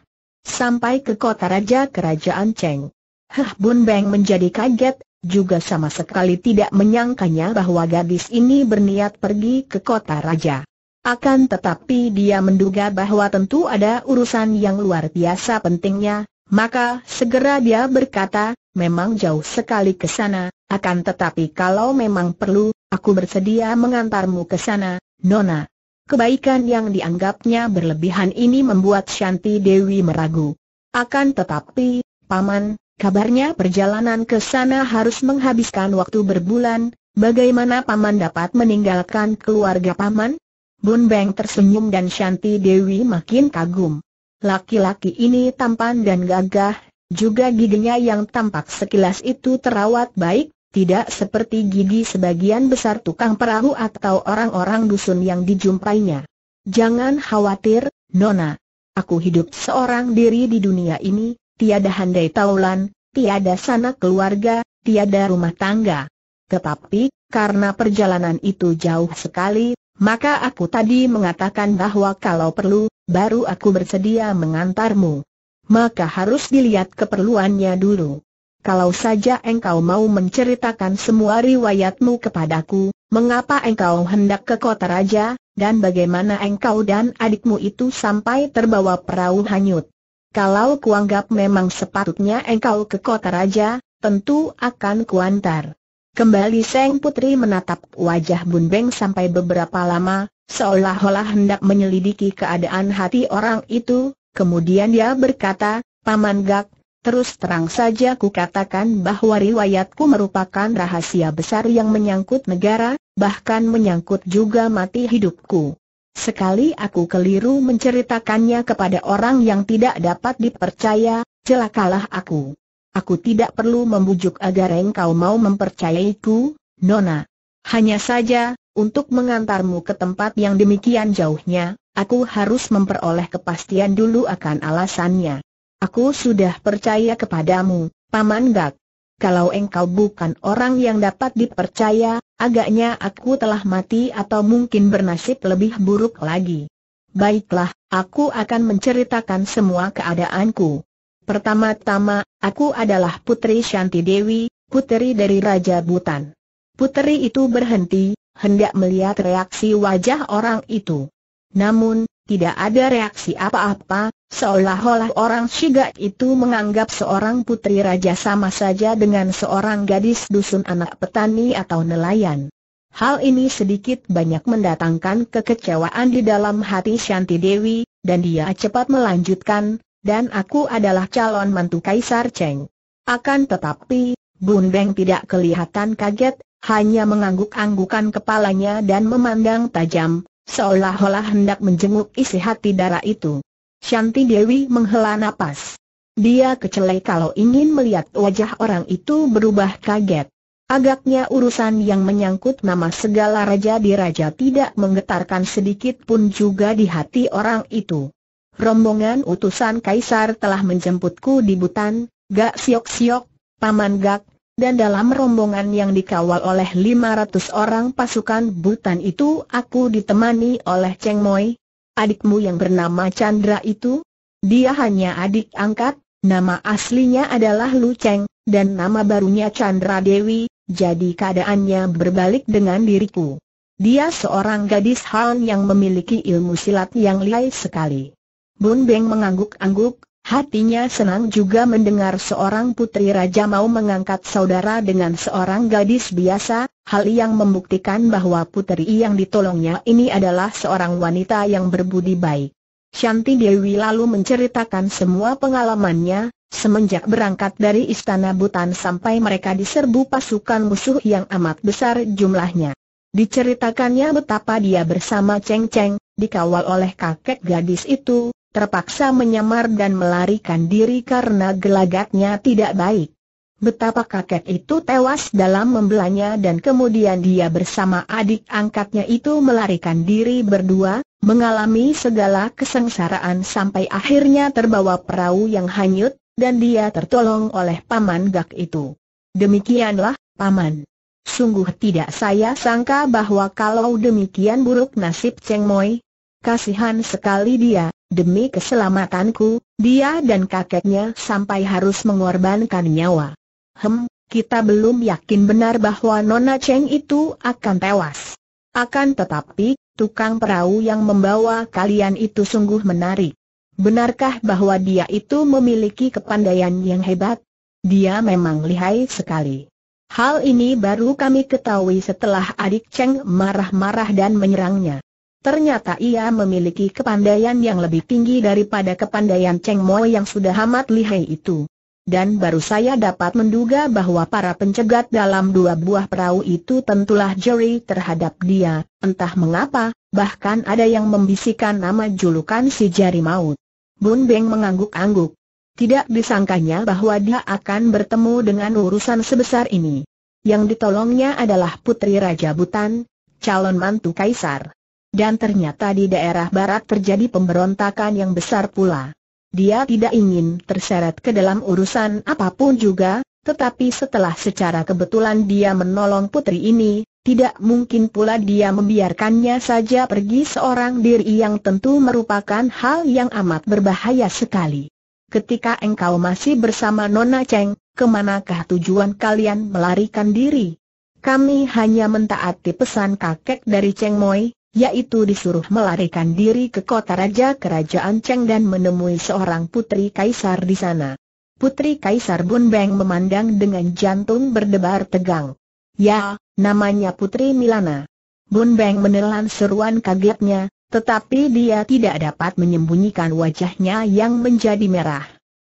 Sampai ke kota raja kerajaan Cheng. Hah Bun Beng menjadi kaget, juga sama sekali tidak menyangkanya bahwa gadis ini berniat pergi ke kota raja. Akan tetapi dia menduga bahwa tentu ada urusan yang luar biasa pentingnya, maka segera dia berkata, memang jauh sekali ke sana, akan tetapi kalau memang perlu, aku bersedia mengantarmu ke sana, Nona. Kebaikan yang dianggapnya berlebihan ini membuat Shanti Dewi meragu. Akan tetapi, Paman, kabarnya perjalanan ke sana harus menghabiskan waktu berbulan, bagaimana Paman dapat meninggalkan keluarga Paman? Bun Beng tersenyum dan Shanti Dewi makin kagum. Laki-laki ini tampan dan gagah, juga giginya yang tampak sekilas itu terawat baik, tidak seperti gigi sebagian besar tukang perahu atau orang-orang dusun yang dijumpainya. Jangan khawatir, Nona. Aku hidup seorang diri di dunia ini, tiada handai taulan, tiada sanak keluarga, tiada rumah tangga. Tetapi, karena perjalanan itu jauh sekali, maka aku tadi mengatakan bahwa kalau perlu, baru aku bersedia mengantarmu. Maka harus dilihat keperluannya dulu. Kalau saja engkau mau menceritakan semua riwayatmu kepadaku, mengapa engkau hendak ke kota raja, dan bagaimana engkau dan adikmu itu sampai terbawa perahu hanyut. Kalau kuanggap memang sepatutnya engkau ke kota raja, tentu akan kuantar. Kembali Seng Putri menatap wajah Bun Beng sampai beberapa lama, seolah-olah hendak menyelidiki keadaan hati orang itu, kemudian dia berkata, Paman Gak, terus terang saja ku katakan bahwa riwayatku merupakan rahasia besar yang menyangkut negara, bahkan menyangkut juga mati hidupku. Sekali aku keliru menceritakannya kepada orang yang tidak dapat dipercaya, celakalah aku. Aku tidak perlu membujuk agar engkau mau mempercayaiku, Nona. Hanya saja, untuk mengantarmu ke tempat yang demikian jauhnya, aku harus memperoleh kepastian dulu akan alasannya. Aku sudah percaya kepadamu, Paman Gak. Kalau engkau bukan orang yang dapat dipercaya, agaknya aku telah mati atau mungkin bernasib lebih buruk lagi. Baiklah, aku akan menceritakan semua keadaanku. Pertama-tama, aku adalah Putri Shanti Dewi, putri dari Raja Butan. Putri itu berhenti, hendak melihat reaksi wajah orang itu. Namun, tidak ada reaksi apa-apa, seolah-olah orang Shiga itu menganggap seorang putri raja sama saja dengan seorang gadis dusun anak petani atau nelayan. Hal ini sedikit banyak mendatangkan kekecewaan di dalam hati Shanti Dewi, dan dia cepat melanjutkan, dan aku adalah calon mantu Kaisar Cheng. Akan tetapi, Bun Beng tidak kelihatan kaget, hanya mengangguk-anggukan kepalanya dan memandang tajam, seolah-olah hendak menjenguk isi hati darah itu. Shanti Dewi menghela napas. Dia kecelai kalau ingin melihat wajah orang itu berubah kaget. Agaknya urusan yang menyangkut nama segala raja di raja tidak menggetarkan sedikit pun juga di hati orang itu. Rombongan utusan kaisar telah menjemputku di Butan, Gak Siok Siok, Paman Gak, dan dalam rombongan yang dikawal oleh 500 orang pasukan butan itu aku ditemani oleh Cheng Moi, adikmu yang bernama Chandra itu. Dia hanya adik angkat, nama aslinya adalah Lu Cheng, dan nama barunya Chandra Dewi, jadi keadaannya berbalik dengan diriku. Dia seorang gadis Han yang memiliki ilmu silat yang lihai sekali. Bun Beng mengangguk-angguk, Hatinya senang juga mendengar seorang putri raja mau mengangkat saudara dengan seorang gadis biasa, hal yang membuktikan bahwa putri yang ditolongnya ini adalah seorang wanita yang berbudi baik. Shanti Dewi lalu menceritakan semua pengalamannya, semenjak berangkat dari Istana Butan sampai mereka diserbu pasukan musuh yang amat besar jumlahnya. Diceritakannya betapa dia bersama Cheng Cheng, dikawal oleh kakek gadis itu, terpaksa menyamar dan melarikan diri karena gelagatnya tidak baik. Betapa kakek itu tewas dalam membelanya dan kemudian dia bersama adik angkatnya itu melarikan diri berdua, mengalami segala kesengsaraan sampai akhirnya terbawa perahu yang hanyut, dan dia tertolong oleh Paman Gak itu. Demikianlah, Paman. Sungguh tidak saya sangka bahwa kalau demikian buruk nasib Cheng Moi. Kasihan sekali dia, Demi keselamatanku, dia dan kakeknya sampai harus mengorbankan nyawa. Hem, kita belum yakin benar bahwa Nona Cheng itu akan tewas. Akan tetapi, tukang perahu yang membawa kalian itu sungguh menarik. Benarkah bahwa dia itu memiliki kepandaian yang hebat? Dia memang lihai sekali. Hal ini baru kami ketahui setelah adik Cheng marah-marah dan menyerangnya. Ternyata ia memiliki kepandaian yang lebih tinggi daripada kepandaian Cheng Mo yang sudah amat lihai itu. Dan baru saya dapat menduga bahwa para pencegat dalam dua buah perahu itu tentulah jeri terhadap dia, entah mengapa, bahkan ada yang membisikkan nama julukan si jari maut. Bun Beng mengangguk-angguk. Tidak disangkanya bahwa dia akan bertemu dengan urusan sebesar ini. Yang ditolongnya adalah putri Raja Butan, calon mantu kaisar. Dan ternyata di daerah barat terjadi pemberontakan yang besar pula. Dia tidak ingin terseret ke dalam urusan apapun juga, tetapi setelah secara kebetulan dia menolong putri ini, tidak mungkin pula dia membiarkannya saja pergi seorang diri yang tentu merupakan hal yang amat berbahaya sekali. Ketika engkau masih bersama Nona Cheng, kemanakah tujuan kalian melarikan diri? Kami hanya mentaati pesan kakek dari Cheng Moi, yaitu disuruh melarikan diri ke kota raja kerajaan Cheng dan menemui seorang putri kaisar di sana. Putri Kaisar bun beng memandang dengan jantung berdebar tegang. Ya, namanya Putri Milana. bun beng menelan seruan kagetnya, tetapi dia tidak dapat menyembunyikan wajahnya yang menjadi merah.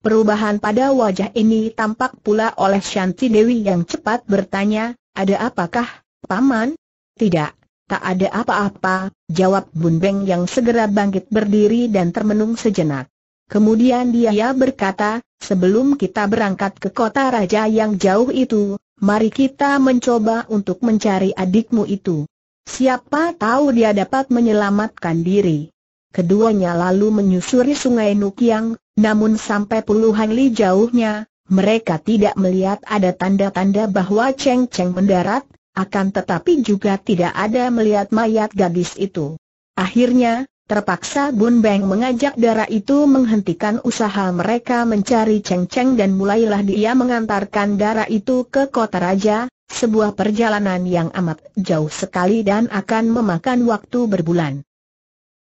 Perubahan pada wajah ini tampak pula oleh Shanti Dewi yang cepat bertanya, ada apakah, Paman? Tidak, Tak ada apa-apa, jawab Bun Beng yang segera bangkit berdiri dan termenung sejenak. Kemudian dia berkata, sebelum kita berangkat ke kota raja yang jauh itu, mari kita mencoba untuk mencari adikmu itu. Siapa tahu dia dapat menyelamatkan diri. Keduanya lalu menyusuri sungai Nukiang, namun sampai puluhan li jauhnya, mereka tidak melihat ada tanda-tanda bahwa Cheng Cheng mendarat, akan tetapi juga tidak ada melihat mayat gadis itu. Akhirnya, terpaksa Bun Beng mengajak darah itu menghentikan usaha mereka mencari Cheng Cheng dan mulailah dia mengantarkan darah itu ke kota raja, sebuah perjalanan yang amat jauh sekali dan akan memakan waktu berbulan.